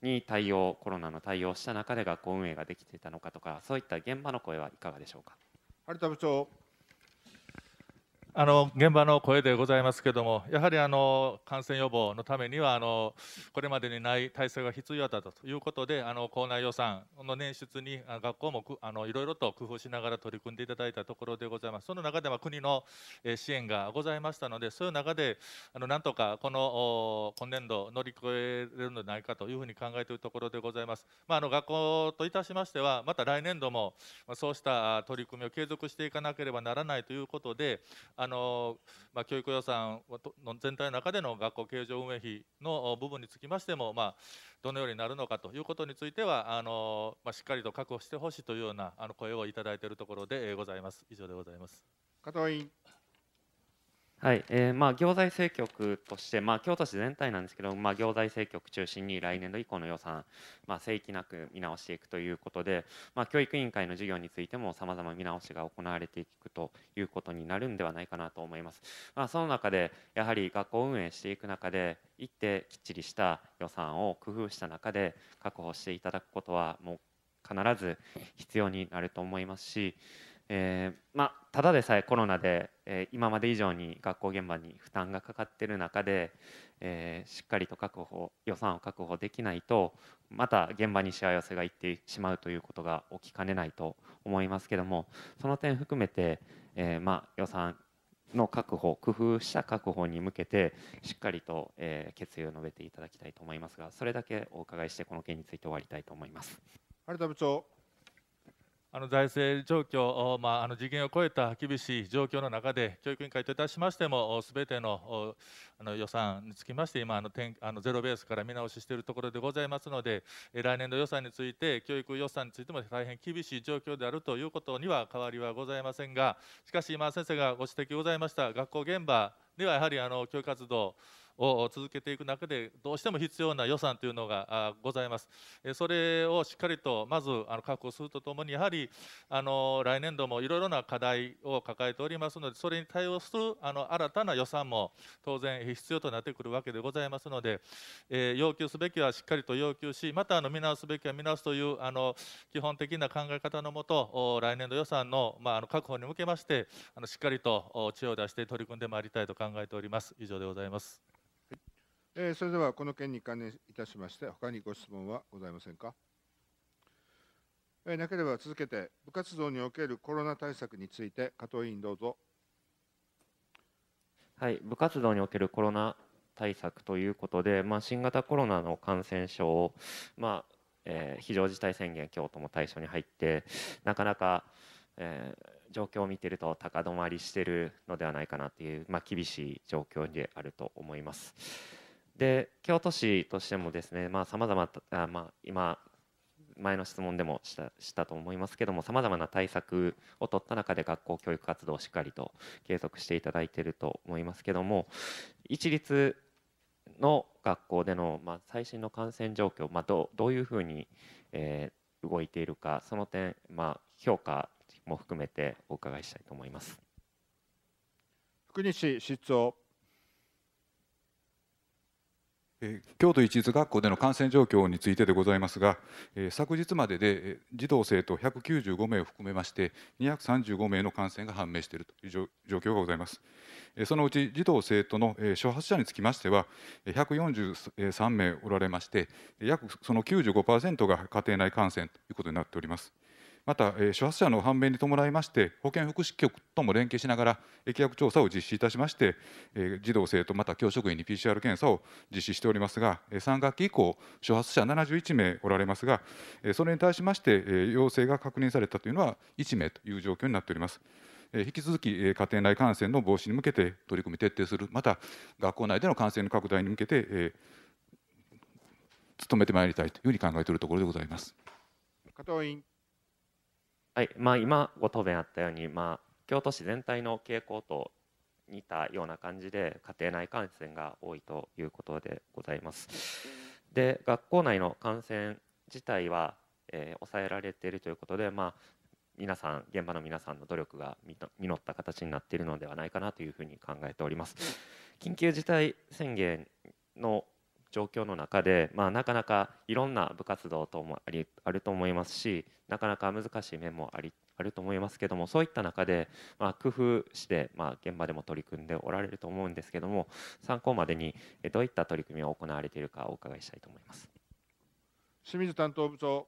に対応コロナの対応した中で学校運営ができていたのかとかそういった現場の声はいかがでしょうか。有田部長あの現場の声でございますけれども、やはりあの感染予防のためにはあの、これまでにない体制が必要だったということで、あの校内予算の捻出に学校もあのいろいろと工夫しながら取り組んでいただいたところでございます、その中では国の支援がございましたので、そういう中で、あのなんとかこの今年度、乗り越えるのではないかというふうに考えているところでございます。まあ、あの学校といたしましては、また来年度もそうした取り組みを継続していかなければならないということで、あの、まあ、教育予算の全体の中での学校経常運営費の部分につきましても、まあ、どのようになるのかということについてはあの、まあ、しっかりと確保してほしいというようなあの声をいただいているところでございます。以上でございます委員はい、えー、まあ行財政局として、まあ、京都市全体なんですけど、まあ、行財政局中心に来年度以降の予算、まあ、正規なく見直していくということで、まあ、教育委員会の授業についてもさまざま見直しが行われていくということになるんではないかなと思います。まあ、その中でやはり学校運営していく中で一定きっちりした予算を工夫した中で確保していただくことはもう必ず必要になると思いますしえー、まあ、ただでさえコロナで、えー、今まで以上に学校現場に負担がかかっている中で、えー、しっかりと確保予算を確保できないとまた現場にしわ寄せがいってしまうということが起きかねないと思いますけどもその点含めて、えまあ、予算の確保工夫した確保に向けてしっかりと、え決意を述べていただきたいと思いますがそれだけお伺いしてこの件について終わりたいと思います。有田部長あの財政状況、まあ、あの次元を超えた厳しい状況の中で、教育委員会といたしましても、すべてのあの予算につきまして、今あの点、あのゼロベースから見直ししているところでございますので、来年度予算について、教育予算についても大変厳しい状況であるということには変わりはございませんが、しかし今、先生がご指摘ございました、学校現場ではやはりあの教育活動、を続けていく中でどうしても必要な予算というのがございます。それをしっかりとまず確保するとともにやはりあの来年度もいろいろな課題を抱えておりますのでそれに対応するあの新たな予算も当然必要となってくるわけでございますので、え要求すべきはしっかりと要求しまたあの見直すべきは見直すというあの基本的な考え方のもと来年度予算の,、まあ、あの確保に向けましてあのしっかりと知恵を出して取り組んでまいりたいと考えております。以上でございます。えー、それではこの件に関連いたしまして、他にご質問はございませんか。えー、なければ続けて、部活動におけるコロナ対策について、加藤委員どうぞ。はい、部活動におけるコロナ対策ということで、まあ、新型コロナの感染症を、まあえー、非常事態宣言、京都も対象に入って、なかなか、えー、状況を見てると高止まりしてるのではないかなという、まあ、厳しい状況であると思います。で京都市としてもですね、まあ、様々あまあ、今前の質問でもしたしたと思いますけどもさまざまな対策を取った中で学校教育活動をしっかりと継続していただいていると思いますけども一律の学校での、まあ、最新の感染状況、まあ、どどういうふうに、えー、動いているかその点、まあ、評価も含めてお伺いしたいと思います。福西室長京都市立学校での感染状況についてでございますが、昨日までで児童生徒195名を含めまして235名の感染が判明しているという状況がございますそのうち児童生徒の初発者につきましては143名おられまして約その95%が家庭内感染ということになっておりますまた、えー、初発者の判明に伴いまして保健福祉局とも連携しながら疫学調査を実施いたしまして、えー、児童生徒また教職員に PCR 検査を実施しておりますが3学期以降初発者71名おられますがそれに対しまして陽性が確認されたというのは1名という状況になっております。引き続き家庭内感染の防止に向けて取り組み徹底する、また学校内での感染の拡大に向けて、えー、努めてまいりたいというふうに考えているところでございます。加藤委員はい、まあ、今ご答弁あったように、まあ、京都市全体の傾向と似たような感じで家庭内感染が多いということでございます。で学校内の感染自体は、えー、抑えられているということで、まあ、皆さん現場の皆さんの努力が実った形になっているのではないかなというふうに考えております。緊急事態宣言の状況の中で、まあ、なかなかいろんな部活動ともありあると思いますしなかなか難しい面もありあると思いますけどもそういった中で、まあ、工夫して、まあ、現場でも取り組んでおられると思うんですけども参考までにどういった取り組みを行われているかお伺いしたいと思います。清水担当部長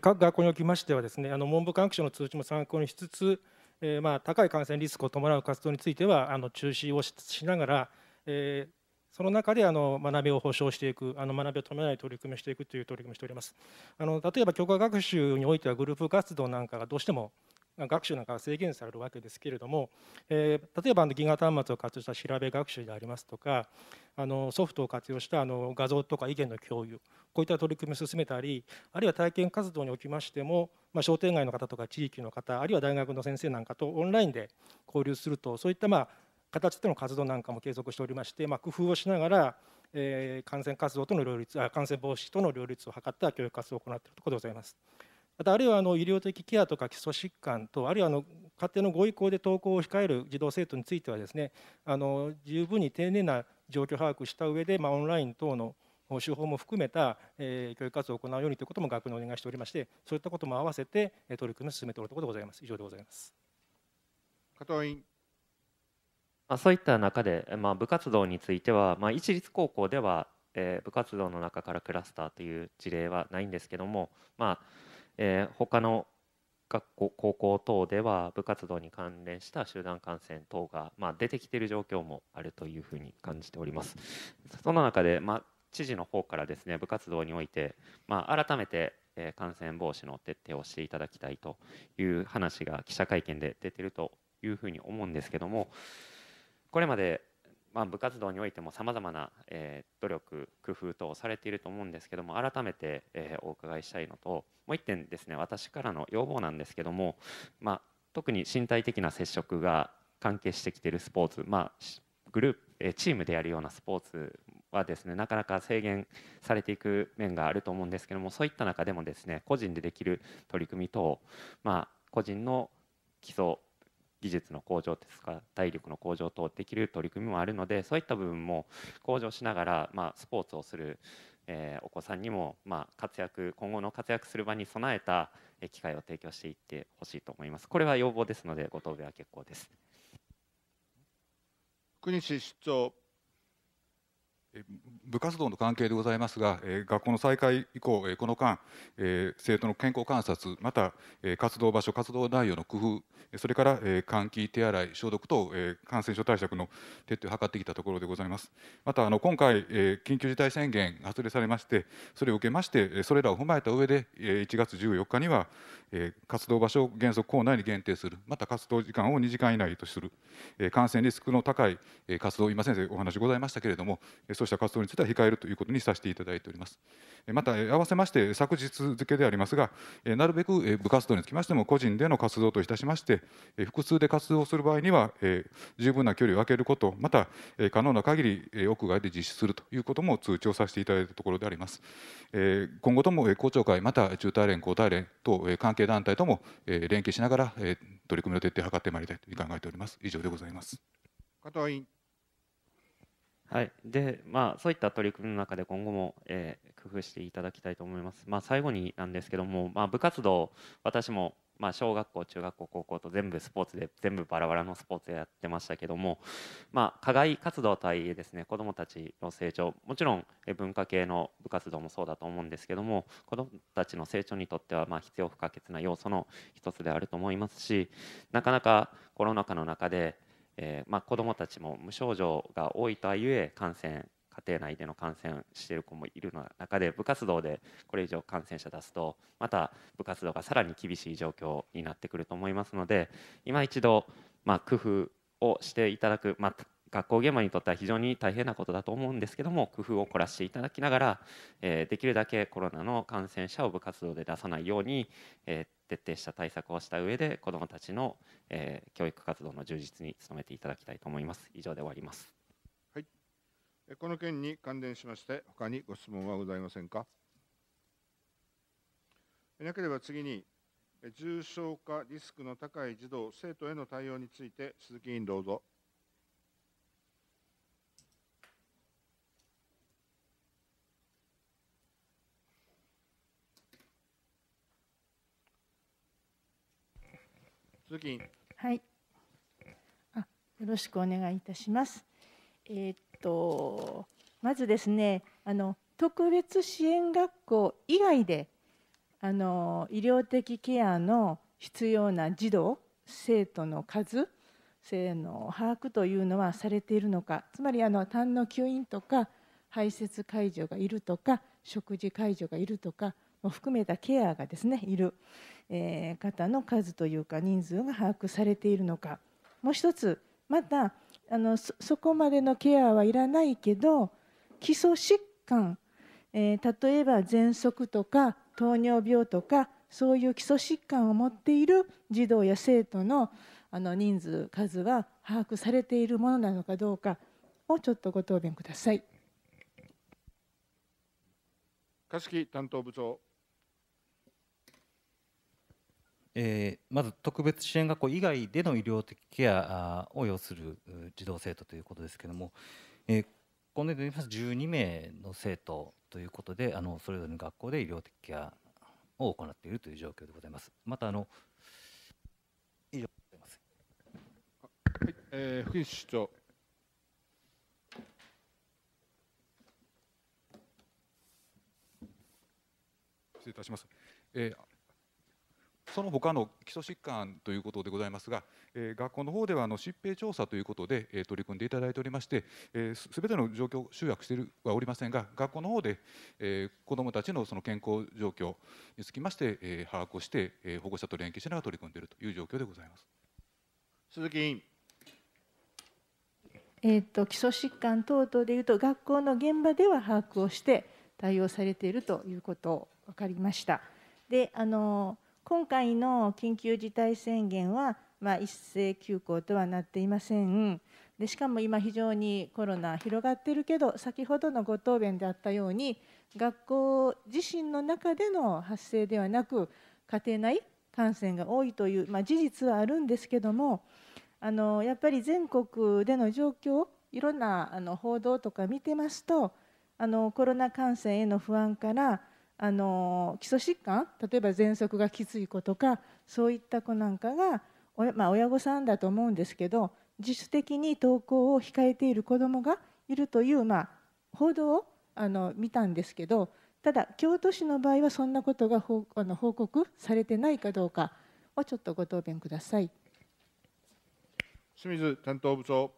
各学校におきましてはですねあの文部科学省の通知も参考にしつつえー、まあ、高い感染リスクを伴う活動についてはあの中止をしながら、えーその中であの学びを保障していく、あの学びを止めない取り組みをしていくという取り組みをしております。あの例えば、教科学習においてはグループ活動なんかがどうしても学習なんかが制限されるわけですけれども、えー、例えばあのギガ端末を活用した調べ学習でありますとかあのソフトを活用したあの画像とか意見の共有こういった取り組みを進めたりあるいは体験活動におきましても、まあ、商店街の方とか地域の方あるいは大学の先生なんかとオンラインで交流するとそういったまあ形での活動なんかも継続しておりまして、まあ、工夫をしながら、えー、感染活動との両立あ感染防止との両立を図った教育活動を行っているところでございます。またあるいはあの医療的ケアとか基礎疾患とあるいはあの家庭のご意向で登校を控える児童生徒についてはですねあの十分に丁寧な状況把握した上で、まあ、オンライン等の手法も含めた、えー、教育活動を行うようにということも学年お願いしておりましてそういったことも合わせて取り組みを進めておるところでございます以上でございます加藤委員まそういった中で、まあ、部活動については、まあ、一律高校では、えー、部活動の中からクラスターという事例はないんですけども、まあえー、他の学校高校等では部活動に関連した集団感染等が、まあ、出てきている状況もあるというふうに感じております。その中で、まあ、知事の方からですね部活動において、まあ、改めてえ感染防止の徹底をしていただきたいという話が記者会見で出てるというふうに思うんですけどもこれまでまあ、部活動においてもさまざまな、えー、努力工夫等されていると思うんですけども改めて、えー、お伺いしたいのともう1点ですね私からの要望なんですけども、まあ、特に身体的な接触が関係してきているスポーツ、まあ、グループ、えー、チームでやるようなスポーツはですねなかなか制限されていく面があると思うんですけどもそういった中でもですね個人でできる取り組み等、まあ、個人の基礎技術の向上ですか体力の向上等できる取り組みもあるのでそういった部分も向上しながら、まあ、スポーツをする、えー、お子さんにも、まあ、活躍今後の活躍する場に備えた機会を提供していってほしいと思います。これは要望ですのでご答弁は結構です。国市市長部活動の関係でございますが、学校の再開以降、この間、生徒の健康観察、また、活動場所、活動内容の工夫、それから、換気、手洗い、消毒等、感染症対策の徹底を図ってきたところでございます。また今回、緊急事態宣言発令されまして、それを受けまして、それらを踏まえた上で、え1月14日には、活動場所を原則校内に限定する、また活動時間を2時間以内とする、感染リスクの高い、活動、今先生お話ございましたけれども、そうした活動については控えるということにさせていただいております。また、合わせまして昨日付でありますが、なるべく部活動につきましても個人での活動といたしまして、複数で活動する場合には、十分な距離を空けること、また可能な限り屋外で実施するということも通知をさせていただいたところであります。今後とも校長会、また中大連、高大連等関係団体とも連携しながら取り組みの徹底を図ってまいりたいと考えております。以上でございます。加藤委員はい、でまあ、そういった取り組みの中で今後も、えー、工夫していただきたいと思います。まあ、最後になんですけども、まあ、部活動、私も、まあ、小学校、中学校、高校と全部スポーツで、全部バラバラのスポーツでやってましたけども、まあ、課外活動とはいえですね、子どもたちの成長、もちろん文化系の部活動もそうだと思うんですけども、子どもたちの成長にとってはまあ必要不可欠な要素の一つであると思いますし、なかなかコロナ禍の中で、えー、まあ、子どもたちも無症状が多いとはいえ感染家庭内での感染している子もいる中で部活動でこれ以上感染者出すとまた部活動がさらに厳しい状況になってくると思いますので今一度まあ工夫をしていただく、まあ、学校現場にとっては非常に大変なことだと思うんですけども工夫を凝らしていただきながら、えー、できるだけコロナの感染者を部活動で出さないように、えー、徹底した対策をした上で子どもたちの、えー、教育活動の充実に努めていただきたいと思います以上で終わります、はい、この件に関連しまして他にご質問はございませんかなければ次に重症化リスクの高い児童生徒への対応について鈴木委員どうぞ鈴木はいあよろしくお願いいたしますえー、っとまずですねあの特別支援学校以外であの医療的ケアの必要な児童生徒の数性の把握というのはされているのかつまりあの痰の吸引とか排泄介助がいるとか食事介助がいるとか含めたケアがですねいる、え方の数というか人数が把握されているのかもう一つまたあのそこまでのケアはいらないけど基礎疾患、えー、例えば喘息とか糖尿病とかそういう基礎疾患を持っている児童や生徒のあの人数数は把握されているものなのかどうかをちょっとご答弁ください。柏木担当部長えー、まず特別支援学校以外での医療的ケアを要する児童生徒ということですけれども、えー、今年度います12名の生徒ということであのそれぞれの学校で医療的ケアを行っているという状況でございます。またあの以上ございます。はい、えー、市長。失礼いたします。えーその他の基礎疾患ということでございますが、えー、学校の方ではあの疾病調査ということで、えー、取り組んでいただいておりまして、えー、全ての状況集約してるはおりませんが学校の方で、えー、子どもたちのその健康状況につきまして、えー、把握をして、えー、保護者と連携しながら取り組んでいるという状況でございます。鈴木委員えーと、基礎疾患等々でいうと学校の現場では把握をして対応されているということを分かりました。であの今回の緊急事態宣言は、まあ、一斉休校とはなっていませんでしかも今非常にコロナ広がってるけど先ほどのご答弁であったように学校自身の中での発生ではなく家庭内感染が多いという、まあ、事実はあるんですけどもあのやっぱり全国での状況いろんなあの報道とか見てますとあのコロナ感染への不安からあの基礎疾患例えば喘息がきつい子とかそういった子なんかが、まあ、親御さんだと思うんですけど自主的に登校を控えている子どもがいるという、まあ、報道をあの見たんですけどただ京都市の場合はそんなことが報あの報告されてないかどうかをちょっとご答弁ください。清水担当部長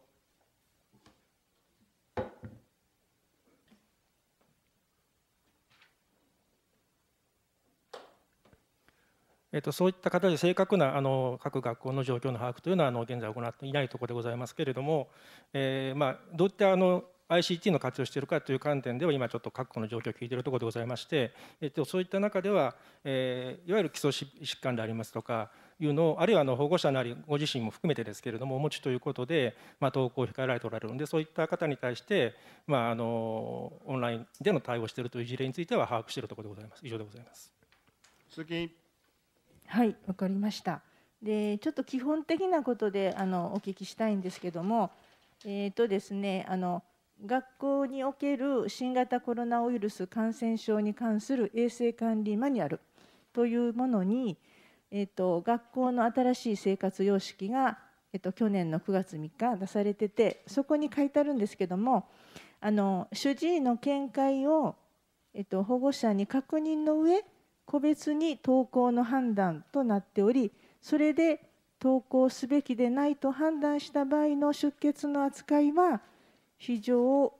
えっとそういった形で正確なあの各学校の状況の把握というのはあの現在行っていないところでございますけれども、えー、まあ、どういったあの ICT の活用しているかという観点では今ちょっと各個の状況を聞いているところでございまして、えっと、そういった中では、えー、いわゆる基礎疾患でありますとかいうのをあるいはあの保護者なりご自身も含めてですけれどもお持ちということで、まあ、登を控えられておられるのでそういった方に対して、まあ、あのオンラインでの対応しているという事例については把握しているところでございます。以上でございます鈴はいわかりましたでちょっと基本的なことであのお聞きしたいんですけどもえっ、ー、とですねあの学校における新型コロナウイルス感染症に関する衛生管理マニュアルというものに、えーと、学校の新しい生活様式が、えーと、去年の9月3日出されててそこに書いてあるんですけどもあの主治医の見解を、えっと、と保護者に確認の上個別に投稿の判断となっておりそれで投稿すべきでないと判断した場合の出欠の扱いは非常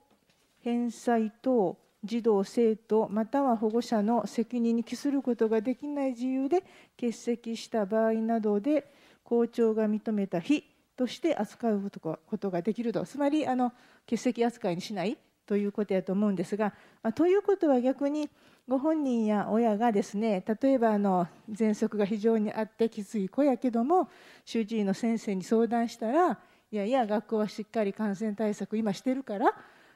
返済等児童生徒または保護者の責任に帰することができない自由で欠席した場合などで校長が認めた日として扱うことができるとつまりあの欠席扱いにしないということやと思うんですが、まあ、ということは逆にご本人や親がですね例えばあの喘息が非常にあってきつい子やけども主治医の先生に相談したらいやいや学校はしっかり感染対策今してるから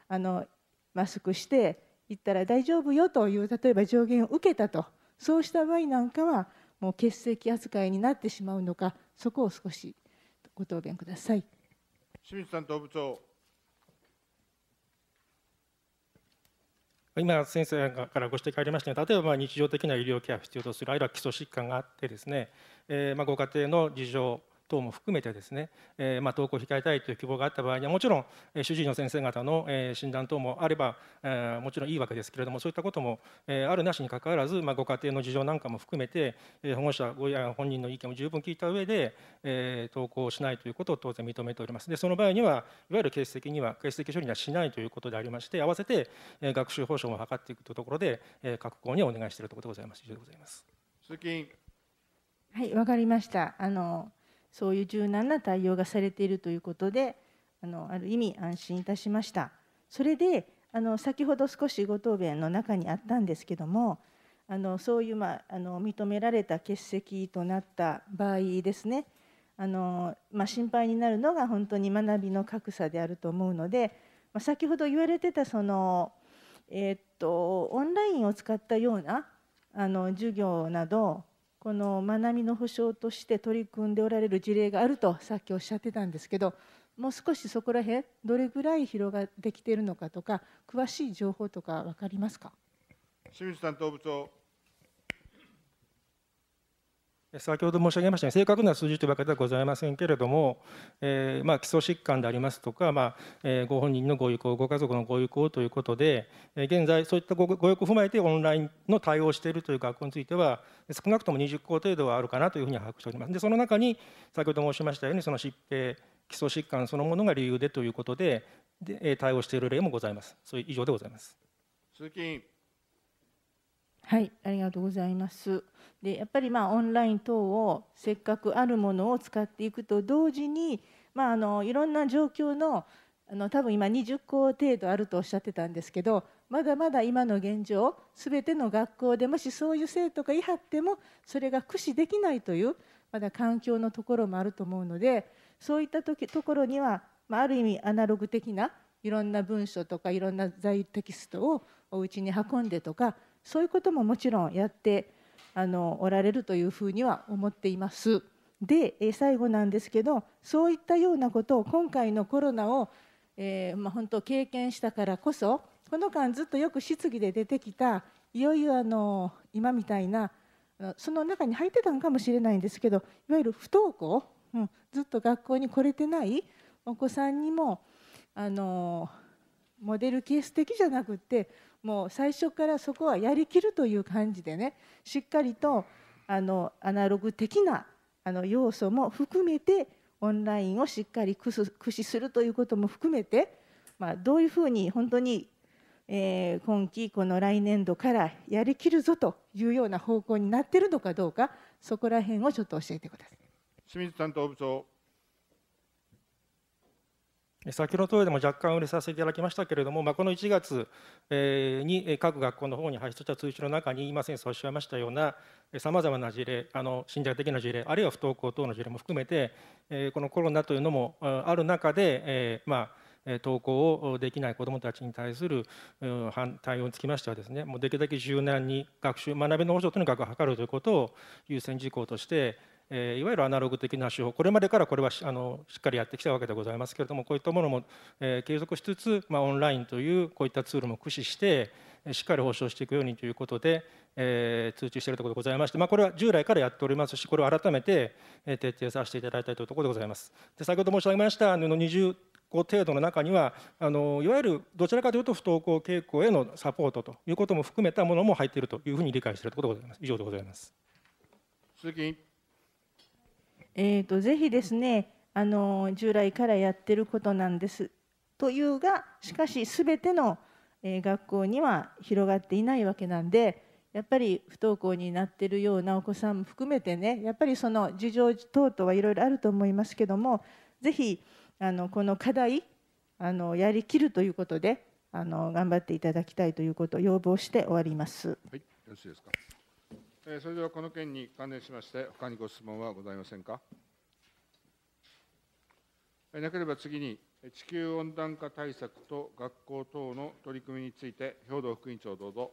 あのマスクして行ったら大丈夫よという例えば上限を受けたとそうした場合なんかはもう欠席扱いになってしまうのかそこを少しご答弁ください。清水ん動物を今先生からご指摘ありましたように例えば日常的な医療ケアを必要とするあるいは基礎疾患があってですね、えー、まあご家庭の事情等も含めてですね、えー、まあ、投稿を控えたいという希望があった場合にはもちろん、え主治医の先生方の、え診断等もあれば、えもちろんいいわけですけれどもそういったことも、えあるなしにかかわらず、まあ、ご家庭の事情なんかも含めて、え保護者ご本人の意見を十分聞いた上で、え稿をしないということを当然認めておりますでその場合にはいわゆる欠席には欠席処理にはしないということでありまして合わせて、え学習保障も図っていくというところで、え各校にお願いしているところでございます以上でございます。鈴木はい、わかりました。あのそういう柔軟な対応がされているということであのある意味安心いたしました。それであの先ほど少しご答弁の中にあったんですけどもあのそういう、まあ、あの認められた欠席となった場合ですねあの、ま心配になるのが本当に学びの格差であると思うので、ま先ほど言われてたその、えー、っとオンラインを使ったようなあの授業などこの学びの保障として取り組んでおられる事例があるとさっきおっしゃってたんですけどもう少しそこら辺どれぐらい広がってきているのかとか詳しい情報とか分かりますか清水担当部長先ほど申し上げましたように正確な数字というわけではございませんけれども、えーまあ、基礎疾患でありますとか、まあえー、ご本人のご意向ご家族のご意向ということで、えー、現在そういったごご意向を踏まえてオンラインの対応をしているという学校については少なくとも20校程度はあるかなというふうに把握しておりますでその中に先ほど申しましたようにその疾病基礎疾患そのものが理由でということでで対応している例もございますそれ以上でございます通勤はいありがとうございますでやっぱりまあオンライン等をせっかくあるものを使っていくと同時にまああのいろんな状況のあの多分今20校程度あるとおっしゃってたんですけどまだまだ今の現状全ての学校でもしそういう生徒がいはってもそれが駆使できないというまだ環境のところもあると思うのでそういった時ところには、まあ、ある意味アナログ的ないろんな文書とかいろんな在テキストをお家に運んでとかそういうことももちろんやってあのおられるというふうには思っています。で、え最後なんですけどそういったようなことを今回のコロナを、えー、まあ、本当経験したからこそこの間ずっとよく質疑で出てきたいよいよあの今みたいなその中に入ってたのかもしれないんですけどいわゆる不登校、うん、ずっと学校に来れてないお子さんにもあのモデルケース的じゃなくってもう最初からそこはやりきるという感じでねしっかりとあのアナログ的なあの要素も含めてオンラインをしっかり駆使するということも含めて、まあ、どういうふうに本当に、えー、今期この来年度からやりきるぞというような方向になってるのかどうかそこら辺をちょっと教えてください。清水担当部長先ほどのでも若干触れさせていただきましたけれども、まあ、この1月に各学校の方に発出した通知の中に、今、先生おっしゃいましたような、さまざまな事例、あの信者的な事例、あるいは不登校等の事例も含めて、このコロナというのもある中で、まあ、登校をできない子どもたちに対する対応につきましてはですね、もうできるだけ柔軟に学習、学びの補助をとにかく図るということを優先事項として、えー、いわゆるアナログ的な手法これまでからこれはあのしっかりやってきたわけでございますけれどもこういったものも、えー、継続しつつ、まあ、オンラインというこういったツールも駆使してしっかり保障していくようにということで、えー、通知しているところでございまして、まあ、これは従来からやっておりますしこれを改めて、えー、徹底させていただきたいというところでございます。で先ほど申し上げましたあの20個程度の中にはあのいわゆるどちらかというと不登校傾向へのサポートということも含めたものも入っているというふうに理解しているところでございます。以上でございます。鈴木えーと、ぜひですねあの従来からやってることなんですというがしかし全ての、えー、学校には広がっていないわけなんでやっぱり不登校になってるようなお子さんも含めてねやっぱりその事情等々はいろいろあると思いますけどもぜひあのこの課題あのやりきるということであの頑張っていただきたいということを要望して終わります。はい、よろしいですかそれではこの件に関連しまして、他にご質問はございませんか。なければ次に、地球温暖化対策と学校等の取り組みについて、兵頭副委員長どうぞ。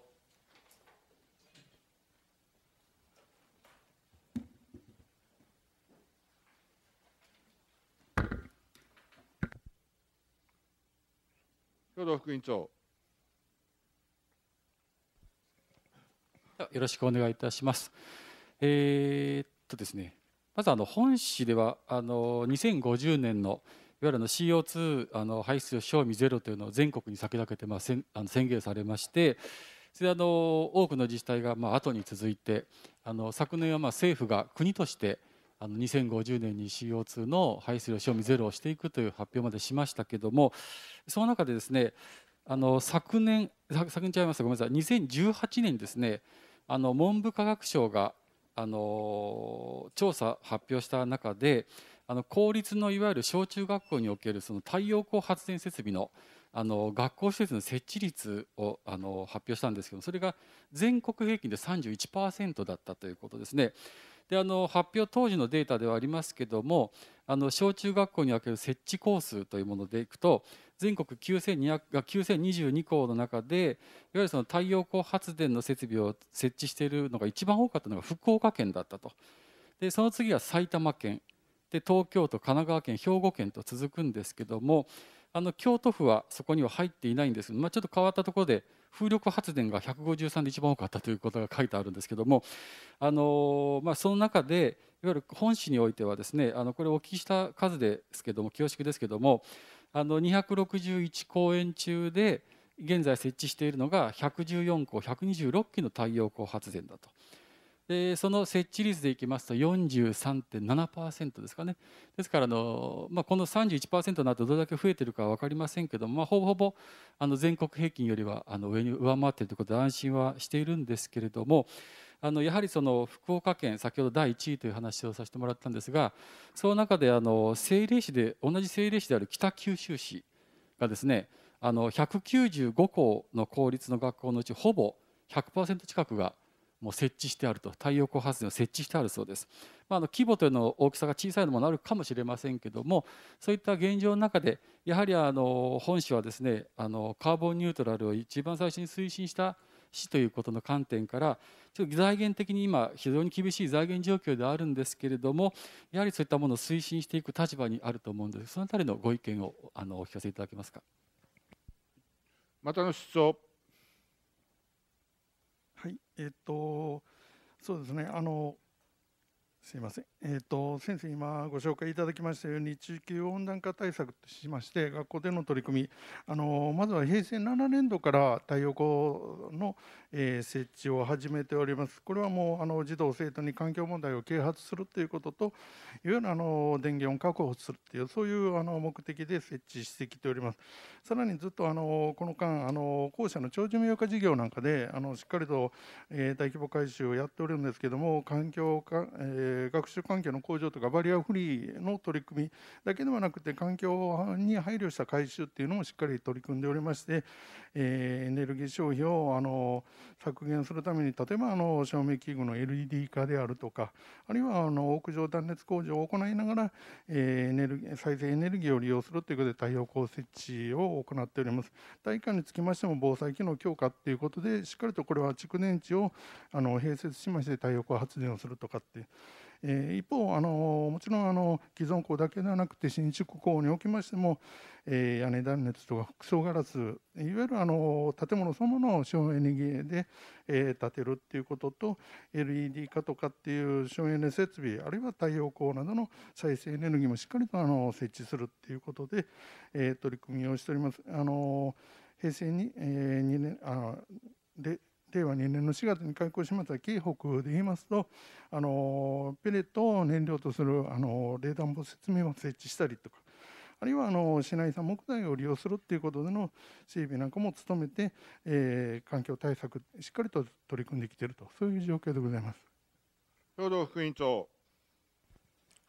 兵頭副委員長。よろしくお願いいたします。えー、っとですね、まずあの本市ではあの2050年のいわゆるの CO2 あの排出量賞味ゼロというのを全国に先駆けてまあ宣あの宣言されまして、それであの多くの自治体がまあ後に続いて、あの昨年はまあ政府が国としてあの2050年に CO2 の排出量賞味ゼロをしていくという発表までしましたけども、その中でですね、あの昨年、昨年違います、ごめんなさい、2018年ですね、あの文部科学省があの調査発表した中であの公立のいわゆる小中学校におけるその太陽光発電設備のあの学校施設の設置率をあの発表したんですけどそれが全国平均で31%だったということですね。であの発表当時のデータではありますけどもあの小中学校における設置工数というものでいくと全国9200が9022校の中でいわゆるその太陽光発電の設備を設置しているのが一番多かったのが福岡県だったとでその次は埼玉県で東京都神奈川県兵庫県と続くんですけどもあの京都府はそこには入っていないんですが、まあ、ちょっと変わったところで風力発電が153で一番多かったということが書いてあるんですけども、あのまあ、その中でいわゆる本市においてはですねあのこれお聞きした数ですけども恐縮ですけどもあの261公演中で現在設置しているのが114個126基の太陽光発電だと。でその設置率でいきますと43.7%ですかねですからの、まあ、この31%になってどれだけ増えているかは分かりませんけども、まあ、ほぼほぼあの全国平均よりはあの上に上回っているということで安心はしているんですけれどもあのやはりその福岡県先ほど第1位という話をさせてもらったんですがその中であの政令市で同じ政令市である北九州市がですねあの195校の公立の学校のうちほぼ100%近くがもう設置してあると太陽光発電を設置してあるそうです、まあ、あの規模というの大きさが小さいのもなるかもしれませんけどもそういった現状の中でやはりあの本市はですねあのカーボンニュートラルを一番最初に推進した市ということの観点からちょっと財源的に今非常に厳しい財源状況であるんですけれどもやはりそういったものを推進していく立場にあると思うのでその辺りのご意見をあのお聞かせいただけますか。またの出はい、えっと、そうですね、あの、すいません。えーと、先生、今ご紹介いただきましたように地球温暖化対策としまして学校での取り組みあのまずは平成7年度から太陽光の、えー、設置を始めておりますこれはもうあの児童生徒に環境問題を啓発するということといわゆるあの電源を確保するというそういうあの目的で設置してきておりますさらにずっとあのこの間あの校舎の長寿命化事業なんかであのしっかりと、えー、大規模改修をやっておるんですけども環境か、えー、学習環境の向上とかバリアフリーの取り組みだけではなくて環境に配慮した回収っていうのもしっかり取り組んでおりまして、えエネルギー消費をあの削減するために例えばあの照明器具の LED 化であるとかあるいはあの屋上断熱工場を行いながら、えエネルギー再生エネルギーを利用するということで太陽光設置を行っております。体育につきましても防災機能強化っていうことでしっかりとこれは蓄電池をあの併設しまして太陽光発電をするとかっていう。えー、一方あのもちろんあの既存校だけではなくて新築校におきましても、えー、屋根断熱とか服層ガラスいわゆるあの建物そのものを省エネで、えー、建てるっていうことと LED 化とかっていう省エネ設備あるいは太陽光などの再生エネルギーもしっかりとあの設置するっていうことで、えー、取り組みをしております。あの平成に、えー、2年あで令和2年の4月に開港しました京北で言いますとあのペレットを燃料とするあの冷暖房説明を設置したりとかあるいはあの市内産木材を利用するっていうことでの整備なんかも努めて、えー、環境対策しっかりと取り組んできているとそういう状況でございます。共同副委員長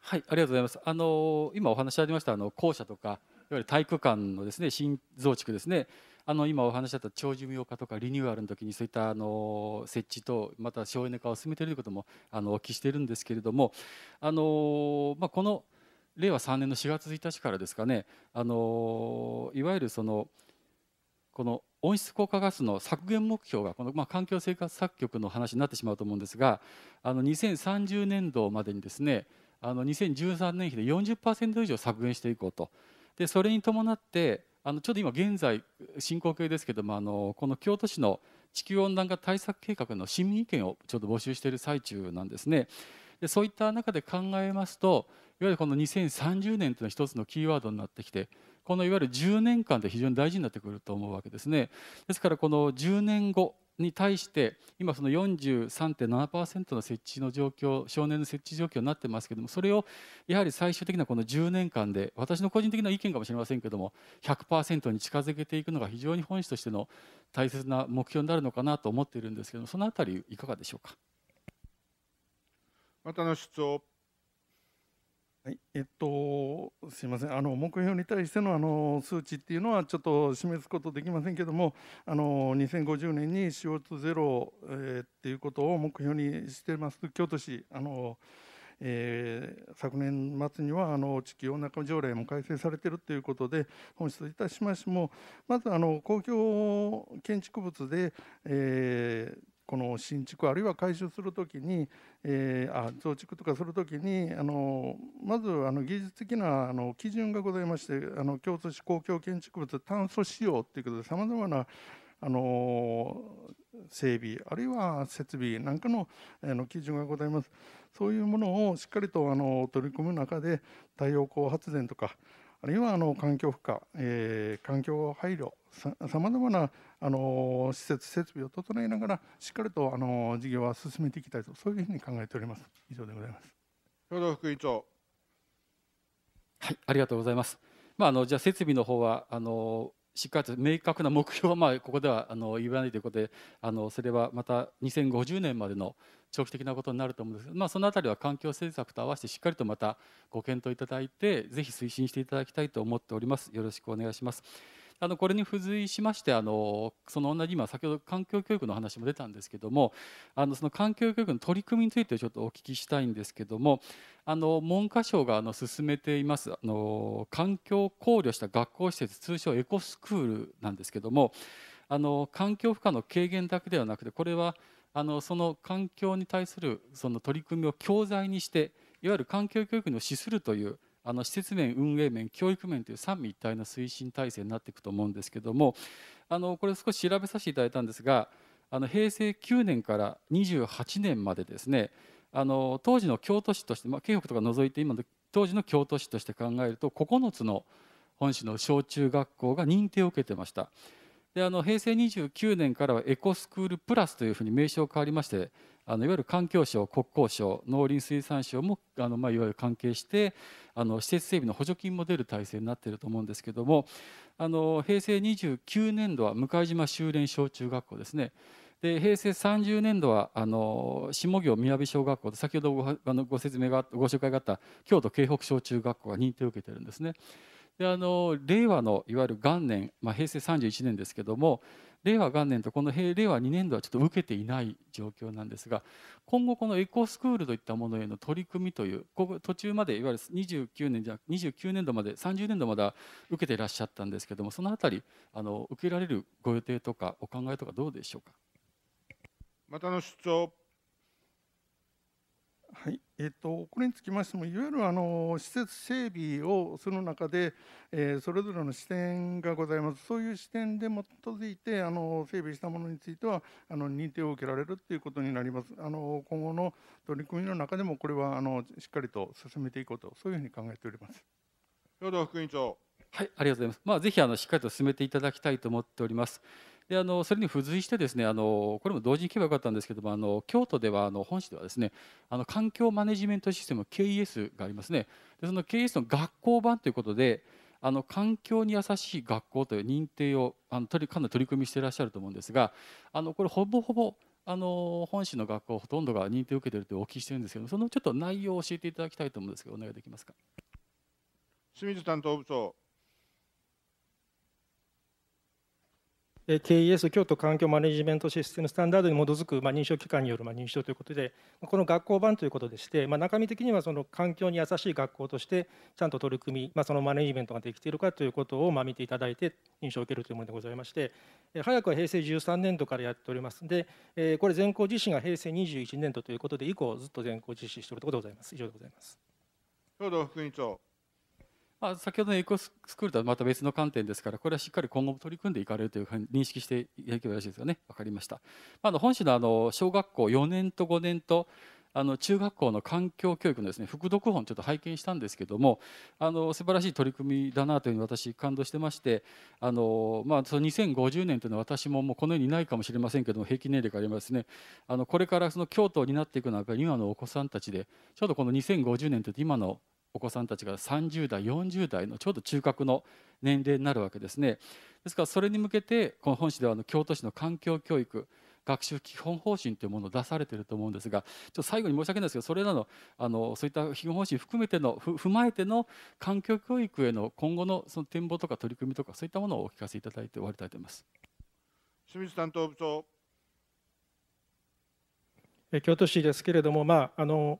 はい、ありがとうございます。あの今お話ありましたあの校舎とかいわゆる体育館のですね新増築ですねあの今お話しあった長寿命化とかリニューアルの時にそういったあの設置とまた省エネ化を進めているということもあのお聞きしているんですけれどもあの、まあ、この令和3年の4月1日からですかねあのいわゆるそのこの温室効果ガスの削減目標がこの、まあ、環境生活作局の話になってしまうと思うんですがあの2030年度までにですねあの2013年比で40%以上削減していこうとでそれに伴ってあのちょうど今現在進行形ですけどもあのこの京都市の地球温暖化対策計画の市民意見をちょうど募集している最中なんですね。でそういった中で考えますといわゆるこの2030年というのは一つのキーワードになってきてこのいわゆる10年間で非常に大事になってくると思うわけですね。ですからこの10年後に対して今その43.7%の設置の状況少年の設置状況になってますけどもそれをやはり最終的なこの10年間で私の個人的な意見かもしれませんけども100%に近づけていくのが非常に本市としての大切な目標になるのかなと思っているんですけどもそのあたりいかがでしょうか。またの出はい、えっと、すみませんあの目標に対してのあの数値っていうのはちょっと示すことできませんけどもあの2050年に CO2 ゼロ、えー、っていうことを目標にしてます京都市あの、えー、昨年末にはあの地球温暖化条例も改正されてるということで本質といたしましてもまずあの公共建築物で、えー、この新築あるいは改修する時に、えー、あ増築とかする時にあのまずあの技術的なあの基準がございましてあの共通し公共建築物炭素使用ということでさまざまなあの整備あるいは設備なんかのあの基準がございますそういうものをしっかりとあの取り組む中で太陽光発電とかあるいはあの環境負荷、えー、環境配慮さまざまなあの施設設備を整えながらしっかりとあの事業は進めていきたいとそういうふうに考えております以上でございます兵頭副委員長はいありがとうございますまああのじゃあ設備の方はあのしっかりと明確な目標はまあここではあの言わないということであのそれはまた2050年までの長期的なことになると思うんですが、まあ、その辺りは環境政策と合わせてしっかりとまたご検討いただいてぜひ推進していただきたいと思っておりますよろしくお願いします。あのこれに付随しましてあのその同じ今先ほど環境教育の話も出たんですけどもあのその環境教育の取り組みについてちょっとお聞きしたいんですけどもあの文科省があの進めていますあの環境を考慮した学校施設通称エコスクールなんですけどもあの環境負荷の軽減だけではなくてこれはあのその環境に対するその取り組みを教材にしていわゆる環境教育に資するというあの施設面運営面教育面という三位一体の推進体制になっていくと思うんですけどもあのこれ少し調べさせていただいたんですがあの平成9年から28年までですねあの当時の京都市として、まあ、京北とか除いて今の当時の京都市として考えると9つの本市の小中学校が認定を受けてましたであの平成29年からはエコスクールプラスというふうに名称変わりましてあのいわゆる環境省国交省農林水産省もあの、まあ、いわゆる関係してあの施設整備の補助金も出る体制になっていると思うんですけどもあの平成29年度は向島修練小中学校ですねで平成30年度はあの下行宮城小学校で先ほどごあのご説明がご紹介があった京都京北小中学校が認定を受けているんですね。であの令和のいわゆる元年、まあ、平成31年ですけども令和元年とこの令和2年度はちょっと受けていない状況なんですが今後このエコスクールといったものへの取り組みというここ途中までいわゆる29年じゃ29年度まで30年度まで受けていらっしゃったんですけどもそのあたりあの受けられるご予定とかお考えとかどうでしょうかまたの出張はいえーと、これにつきましてもいわゆるあの施設整備をする中で、えー、それぞれの視点がございますそういう視点で基づいてあの整備したものについてはあの認定を受けられるということになりますあの今後の取り組みの中でもこれはあのしっかりと進めていこうとそういうふうに考えております副委員長はいありがとうございます、まあ、ぜひあのしっかりと進めていただきたいと思っておりますであのそれに付随してですねあのこれも同時に聞けばよかったんですけどもあの京都ではあの本市ではですねあの環境マネジメントシステム KES がありますねでその KES の学校版ということであの環境に優しい学校という認定をあのかなり取り組みしていらっしゃると思うんですがあのこれほぼほぼあの本市の学校ほとんどが認定を受けているとお聞きしてるんですけどそのちょっと内容を教えていただきたいと思うんですけどお願いできますか。清水担当部長 KES 京都環境マネジメントシステムスタンダードに基づく、まあ、認証機関による、まあ、認証ということでこの学校版ということでして、まあ、中身的にはその環境に優しい学校としてちゃんと取り組み、まあ、そのマネジメントができているかということを、まあ、見ていただいて認証を受けるというものでございまして早くは平成13年度からやっておりますで、えー、これ全校実施が平成21年度ということで以降ずっと全校実施しているところでございます以上でございます。共同副委員長まあ、先ほどのエコスクールとはまた別の観点ですから、これはしっかり今後も取り組んでいかれるというふうに認識していただければよろしいですかね、分かりました。まあ、の本市のあの小学校4年と5年とあの中学校の環境教育のですね副読本ちょっと拝見したんですけどもあの素晴らしい取り組みだなというふうに私感動してましてあのまあその2050年というのは私ももうこの世にいないかもしれませんけども平均年齢がありますねあのこれからその京都になっていくのは今のお子さんたちでちょうどこの2050年という今のお子さんたちが30代40代のちょうど中核の年齢になるわけですねですからそれに向けてこの本市では京都市の環境教育学習基本方針というものを出されていると思うんですがちょっと最後に申し訳ないですけどそれらのあのそういった基本方針含めての踏まえての環境教育への今後のその展望とか取り組みとかそういったものをお聞かせいただいて終わりたいと思います清水担当部長京都市ですけれども、まあ、あの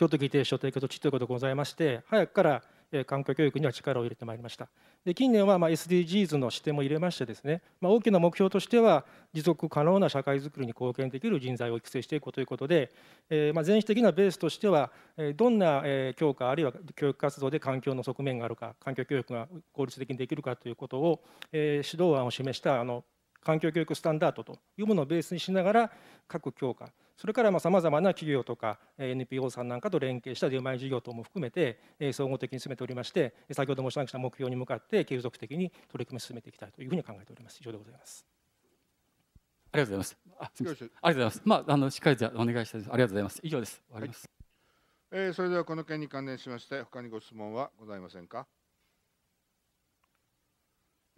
京都議定書提供地ということでございまして早くから環境教育には力を入れてまいりましたで近年はま SDGs の視点も入れましてですね、まあ、大きな目標としては持続可能な社会づくりに貢献できる人材を育成していくということで、えー、ま前期的なベースとしてはどんな強化あるいは教育活動で環境の側面があるか環境教育が効率的にできるかということを、えー、指導案を示したあの環境教育スタンダードというものをベースにしながら各教科それからさまざまな企業とか NPO さんなんかと連携したデ出前事業等も含めて総合的に進めておりまして先ほど申し上げた目標に向かって継続的に取り組み進めていきたいというふうに考えております以上でございますありがとうございますあすみませんありがとうございますまああのしっかりじゃお願いしたいですありがとうございます以上です終わります、はい、えー、それではこの件に関連しまして他にご質問はございませんか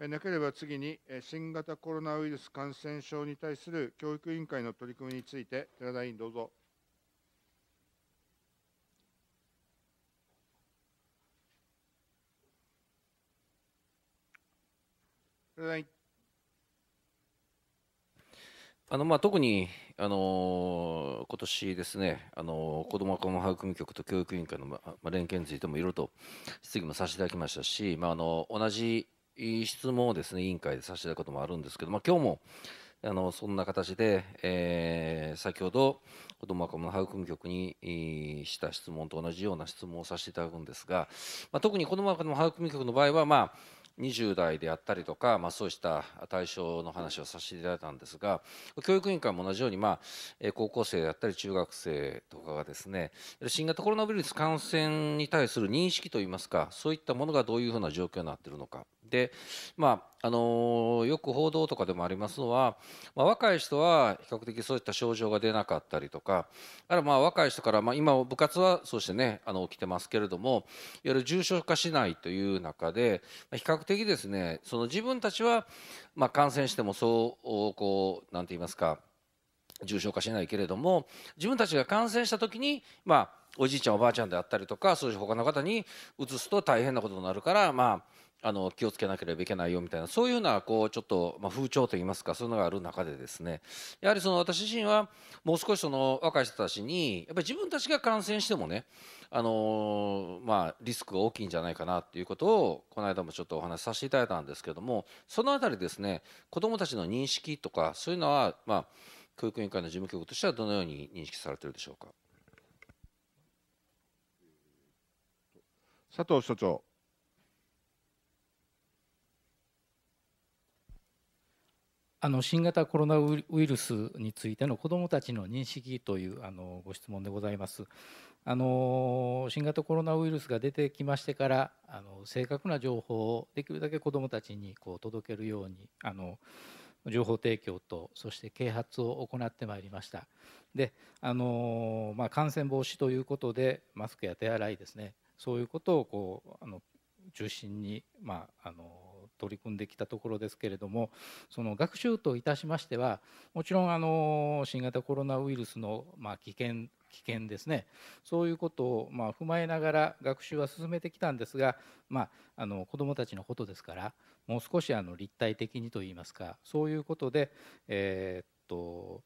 なければ次に、新型コロナウイルス感染症に対する教育委員会の取り組みについて、寺田委員、どうぞ。寺田委員。あのまあ、特に、あの今年ですね、あのも・子ども育組局と教育委員会の、ま、連携についてもいろいろと質疑もさせていただきましたし、まあ、あの同じ質問をですね委員会でさせていただくこともあるんですけど、まあ、今日もあのそんな形で、えー、先ほど子ども若者の育む局にした質問と同じような質問をさせていただくんですが、まあ、特に子ども若者の育む局の場合は、まあ、20代であったりとか、まあ、そうした対象の話をさせていただいたんですが教育委員会も同じように、まあ、高校生であったり中学生とかがですね新型コロナウイルス感染に対する認識といいますかそういったものがどういうふうな状況になっているのかで、まああのよく報道とかでもありますのは、まあ、若い人は比較的そういった症状が出なかったりとかあるまあ若い人から、まあ、今部活はそうしてねあの起きてますけれどもいわゆる重症化しないという中で、まあ、比較的ですねその自分たちは、まあ、感染してもそうこうなんて言いますか重症化しないけれども自分たちが感染した時にまあおじいちゃんおばあちゃんであったりとかそういう他の方にうつすと大変なことになるからまああの気をつけなければいけないよみたいなそういうようなこうちょっと、ま風潮といいますかそういうのがある中でですねやはりその私自身はもう少しその若い人たちにやっぱり自分たちが感染してもねあのまリスクが大きいんじゃないかなということをこの間もちょっとお話しさせていただいたんですけどもそのあたりですね子どもたちの認識とかそういうのは、ま教育委員会の事務局としてはどのように認識されてるでしょうか。佐藤所長あの新型コロナウイルスについての子どもたちの認識というあのご質問でございます。あの新型コロナウイルスが出てきましてからあの正確な情報をできるだけ子どもたちにこう届けるようにあの情報提供とそして啓発を行ってまいりましたであの、まあ、感染防止ということでマスクや手洗いですねそういうことをこうあの中心に、まあ、あの取り組んできたところですけれどもその学習といたしましてはもちろんあの新型コロナウイルスのま危険危険ですねそういうことをま踏まえながら学習は進めてきたんですが、まあ、あの子どもたちのことですからもう少しあの立体的にといいますかそういうことで、えー、っと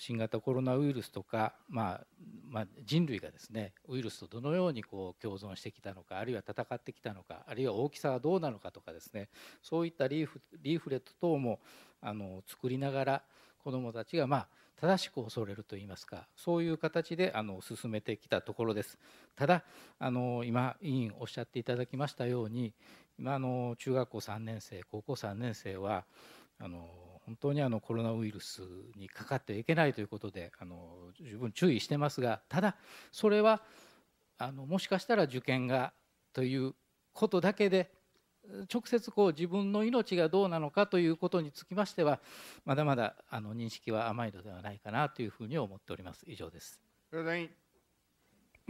新型コロナウイルスとか、まあ、まあ、人類がですねウイルスとどのようにこう共存してきたのかあるいは戦ってきたのかあるいは大きさはどうなのかとかですねそういったリーフリーフレット等もあの作りながら子どもたちが、まあ、正しく恐れるといいますかそういう形であの進めてきたところです。ただあの今委員おっしゃっていただきましたように今の中学校3年生高校3年生はあの本当にあのコロナウイルスにかかってはいけないということであの十分注意してますがただそれはあのもしかしたら受験がということだけで直接こう自分の命がどうなのかということにつきましてはまだまだあの認識は甘いのではないかなというふうに思っております。以上です。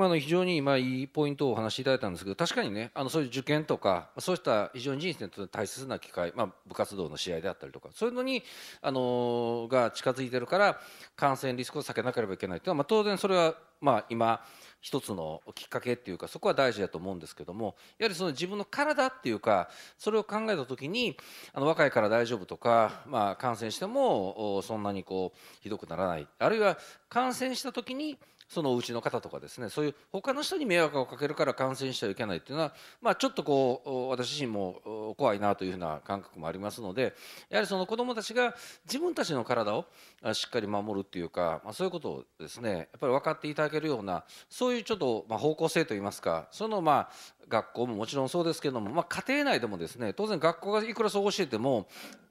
まあ、の非常に今いいポイントをお話しいただいたんですけど確かにねあのそういう受験とかそうした非常に人生と大切な機会、まあ、部活動の試合であったりとかそういうのにあのが近づいてるから感染リスクを避けなければいけないというのは、まあ、当然それはまあ今一つのきっかけっていうかそこは大事だと思うんですけどもやはりその自分の体っていうかそれを考えた時にあの若いから大丈夫とか、まあ、感染してもそんなにこうひどくならないあるいは感染した時にそのお家の方とかですねそういう他の人に迷惑をかけるから感染してはいけないっていうのは、まあ、ちょっとこう私自身も怖いなというふうな感覚もありますのでやはりその子どもたちが自分たちの体をしっかり守るっていうか、まあ、そういうことをですねやっぱり分かっていただけるようなそういうちょっとまあ方向性といいますかそのまあ学校ももちろんそうですけども、まあ、家庭内でもですね当然学校がいくらそう教えても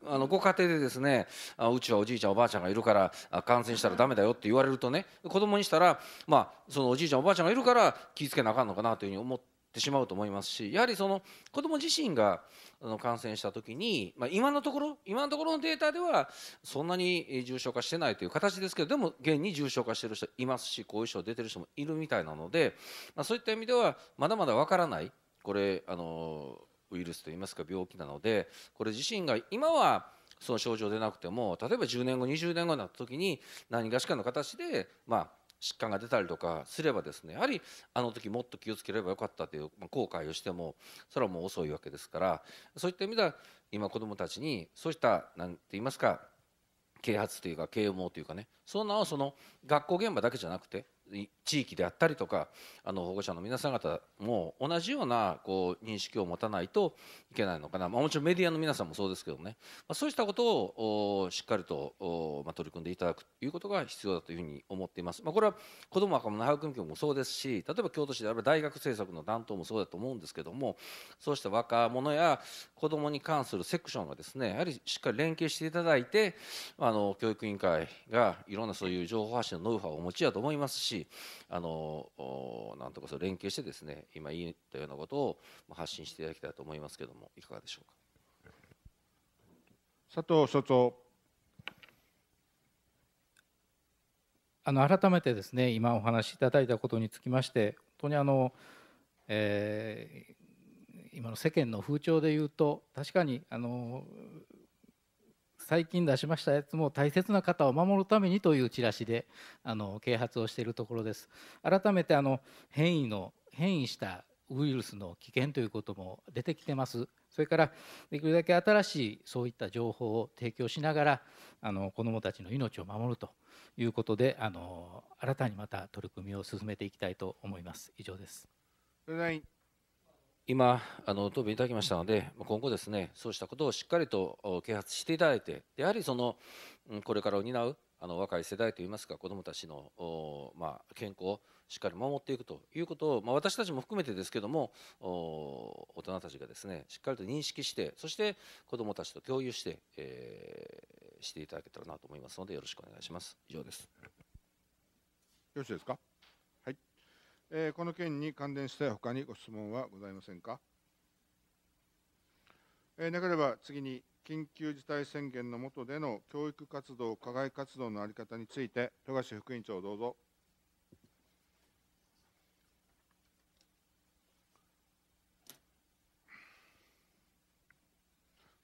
あのご家庭でですねあうちはおじいちゃんおばあちゃんがいるから感染したらダメだよって言われるとね子供にしたら、まあ、そのおじいちゃんおばあちゃんがいるから気ぃつけなあかんのかなというふうに思って。てしまうと思いますしやはりその子ども自身が感染したときに、まあ、今のところ今のところのデータではそんなに重症化してないという形ですけどでも現に重症化してる人いますし後遺症出てる人もいるみたいなので、まあ、そういった意味ではまだまだわからないこれあのウイルスといいますか病気なのでこれ自身が今はその症状でなくても例えば10年後20年後になった時に何かしかの形でまあ疾患が出たりとかすればですねやはりあの時もっと気をつければよかったという後悔をしてもそれはもう遅いわけですからそういった意味では今子どもたちにそうした何て言いますか啓発というか啓蒙というかねそんなのはその学校現場だけじゃなくて地域であったりとかあの保護者の皆さん方も同じようなこう認識を持たないといけないのかな、まあ、もちろんメディアの皆さんもそうですけどね、まあ、そうしたことをしっかりと、まあ、取り組んでいただくということが必要だというふうに思っています。まあ、これは子ども若者の育業もそうですし例えば京都市であれば大学政策の担当もそうだと思うんですけどもそうした若者や子どもに関するセクションがですねやはりしっかり連携していただいてあの教育委員会がいろんなそういう情報発信のノウハウをお持ちだと思いますしあのなんとかそ連携してですね今言ったようなことを発信していただきたいと思いますけれどもいかがでしょうか佐藤所長あの改めてですね今お話しいただいたことにつきまして本当にあの、えー、今の世間の風潮でいうと確かにあの最近出しましたやつも大切な方を守るためにというチラシであの啓発をしているところです。改めてあの変異の変異したウイルスの危険ということも出てきてます。それからできるだけ新しいそういった情報を提供しながらあの子どもたちの命を守るということであの新たにまた取り組みを進めていきたいと思います。以上です。今あの答弁いただきましたので今後ですねそうしたことをしっかりと啓発していただいてやはりそのこれからを担うあの若い世代といいますか子どもたちのまあ、健康をしっかり守っていくということを、まあ、私たちも含めてですけども大人たちがですねしっかりと認識してそして子どもたちと共有して、えー、していただけたらなと思いますのでよろしくお願いします。以上ですよろしいですかえー、この件に関連して他にご質問はございませんか、えー、なければ次に緊急事態宣言の下での教育活動、課外活動の在り方について、富樫副委員長、どうぞ。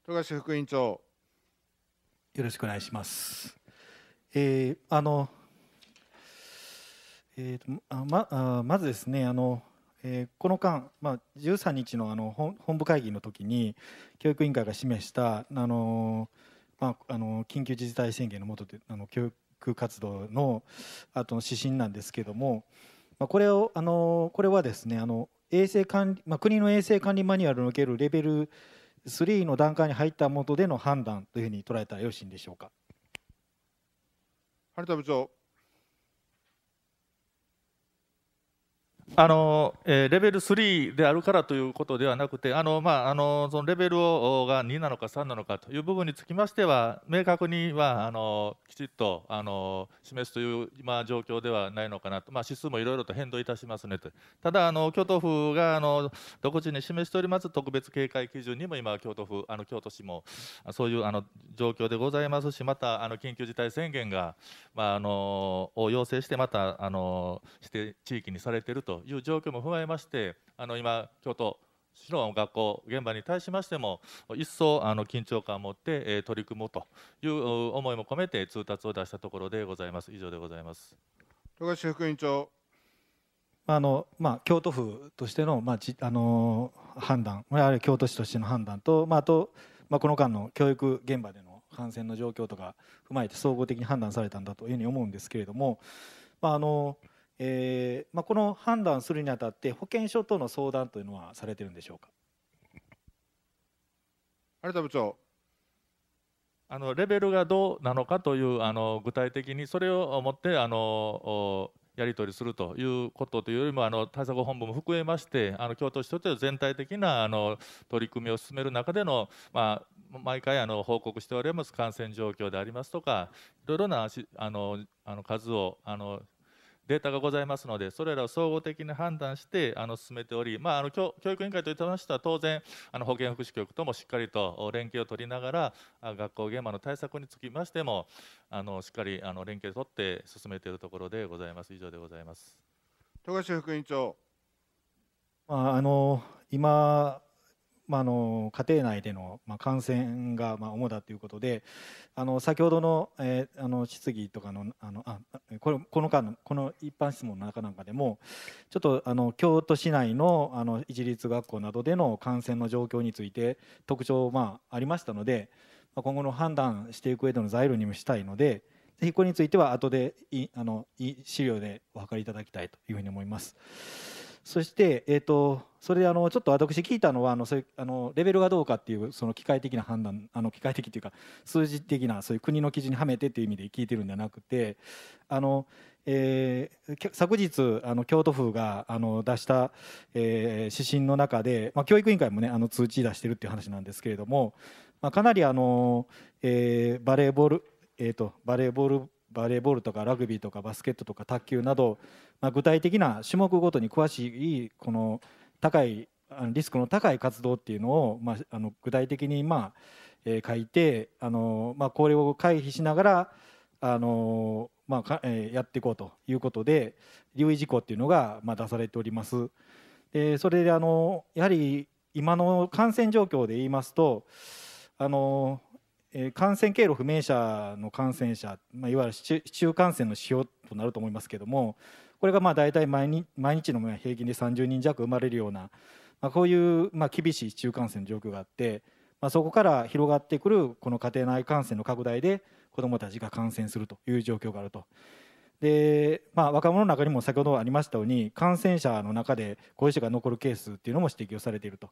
富樫副委員長。よろしくお願いします。えー、あのえーとあまあまずですねあの、えー、この間、まあ、13日のあの本部会議の時に教育委員会が示したあの、まあ、あの緊急事態宣言のもとであの教育活動のあとの指針なんですけども、まあ、これをあのこれはですねあの衛生管理、まあ、国の衛生管理マニュアルにおけるレベル3の段階に入ったもとでの判断というふうに捉えたらよろしいんでしょうか。原田部長あのえー、レベル3であるからということではなくて、あのまあ、あのそのレベルをが2なのか3なのかという部分につきましては、明確にはあのきちっとあの示すという今状況ではないのかなと、まあ、指数もいろいろと変動いたしますねと、ただ、あの京都府があの独自に示しております特別警戒基準にも今、京都府、あの京都市もそういうあの状況でございますし、またあの緊急事態宣言が、まあ、あのを要請して、またあのして地域にされていると。という状況も踏まえましてあの今京都市の学校現場に対しましても一層あの緊張感を持って、え取り組もうという思いも込めて通達を出したところでございます以上でございます富樫副委員長あのまあ、京都府としての,、まあ、じあの判断あるいは京都市としての判断と、まあ、あと、まあ、この間の教育現場での感染の状況とか踏まえて総合的に判断されたんだというふうに思うんですけれども、まあ、あの、えーまあ、この判断するにあたって保険証との相談というのはされてるんでしょうか有田部長あのレベルがどうなのかというあの具体的にそれをもってあのやり取りするということというよりもあの対策本部も含めましてあの京都市としては全体的なあの取り組みを進める中での、まあ、毎回あの報告しております感染状況でありますとかいろいろなあのあの数をあのデータがございますので、それらを総合的に判断してあの進めており、まあ、あの教育委員会といたましては、当然、あの保健福祉局ともしっかりと連携を取りながら、学校現場の対策につきましても、あのしっかりあの連携を取って進めているところでございます。以上でございます富樫副委員長、まあ、あの今まあ、の家庭内での、まあ、感染が、まあ、主だということであの先ほどの,、えー、あの質疑とかのあのあこれこの間のこの一般質問の中なんかでもちょっとあの京都市内のあの一律学校などでの感染の状況について特徴、まあ、ありましたので、まあ、今後の判断していく上での材料にもしたいのでぜひこれについては後でいあのい資料でお分かりいただきたいというふうに思います。そして、えーと、それあのちょっと私聞いたのはあのそれあのレベルがどうかっていうその機械的な判断あの機械的というか数字的なそういう国の基準にはめてっていう意味で聞いてるんじゃなくてあの、えー、昨日あの京都府があの出した、えー、指針の中で、まあ、教育委員会もねあの通知出してるっていう話なんですけれども、まあ、かなりあの、えー、バレーボールえーとバレーボールバレーボールとかラグビーとかバスケットとか卓球など、まあ、具体的な種目ごとに詳しいこの高いリスクの高い活動っていうのを、まあ、あの具体的に、まあえー、書いてあの、まあ、これを回避しながらあの、まあえー、やっていこうということで留意事項っていうのが、まあ、出されております。でそれであのやはり今の感染状況で言いますとあのえ感染経路不明者の感染者、まあ、いわゆる市中感染の指標となると思いますけどもこれがまあ大体毎日毎日の平均で30人弱生まれるような、まあ、こういうまあ厳しい市中感染の状況があって、まあ、そこから広がってくるこの家庭内感染の拡大で子どもたちが感染するという状況があると。でまあ、若者の中にも先ほどありましたように感染者の中で後遺症が残るケースっていうのも指摘をされていると、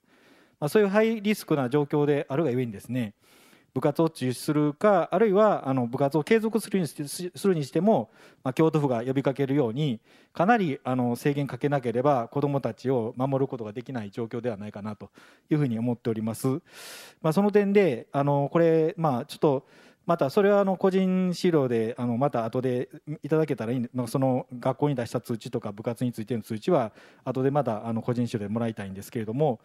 まあ、そういうハイリスクな状況であるがゆえにですね部活を中止するかあるいはあの部活を継続するにするにしても、まあ、京都府が呼びかけるようにかなりあの制限かけなければ子どもたちを守ることができない状況ではないかなというふうに思っております。まあ、その点であのこれ、まあ、ちょっとまたそれはあの個人指導であのまた後でいただけたらいいのその学校に出した通知とか部活についての通知は後でまたあの個人指導でもらいたいんですけれども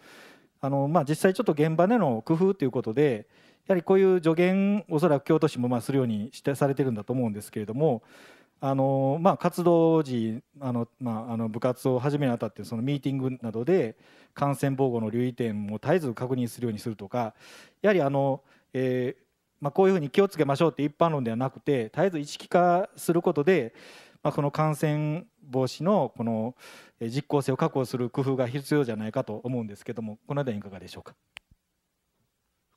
あのまあ実際ちょっと現場での工夫ということでやはりこういう助言おそらく京都市もまするようにしてされてるんだと思うんですけれどもあのまあ、活動時あの、まあ、あの部活を始めにあたってそのミーティングなどで感染防護の留意点を絶えず確認するようにするとかやはりあの、えーまあ、こういうふうに気をつけましょうって一般論ではなくて絶えず意識化することで、まあ、この感染防止のこの実効性を確保する工夫が必要じゃないかと思うんですけどもこの間いかがでしょうか。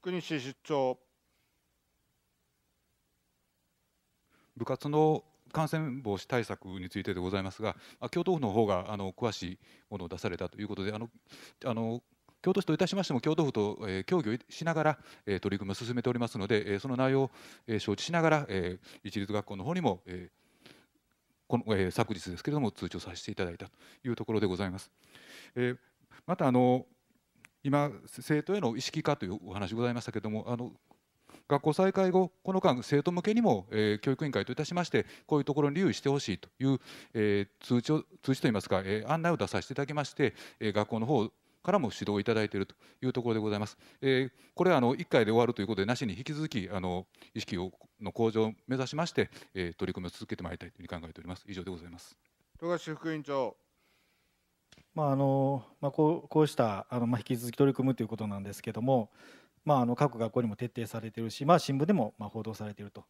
国西出張部活の感染防止対策についてでございますが、京都府の方があの詳しいものを出されたということで、あのあの京都市といたしましても、京都府と、えー、協議をしながら、えー、取り組みを進めておりますので、えー、その内容を、えー、承知しながら、えー、一律学校の方にも、えーこのえー、昨日ですけれども、通知をさせていただいたというところでございます。えー、またあの今生徒への意識化というお話ございましたけれどもあの学校再開後この間生徒向けにも、えー、教育委員会といたしましてこういうところに留意してほしいという、えー、通知を通知といいますか、えー、案内を出させていただきまして、えー、学校の方からも指導をいただいているというところでございます。えー、これはあの1回で終わるということでなしに引き続きあの意識をの向上を目指しまして、えー、取り組みを続けてまいりたいというふうに考えております。以上でございます。富樫副委員長。まああのまあ、こうこうしたあの、まあ、引き続き取り組むということなんですけども、まあ、あの各学校にも徹底されているし、まあ、新聞でもまあ報道されていると、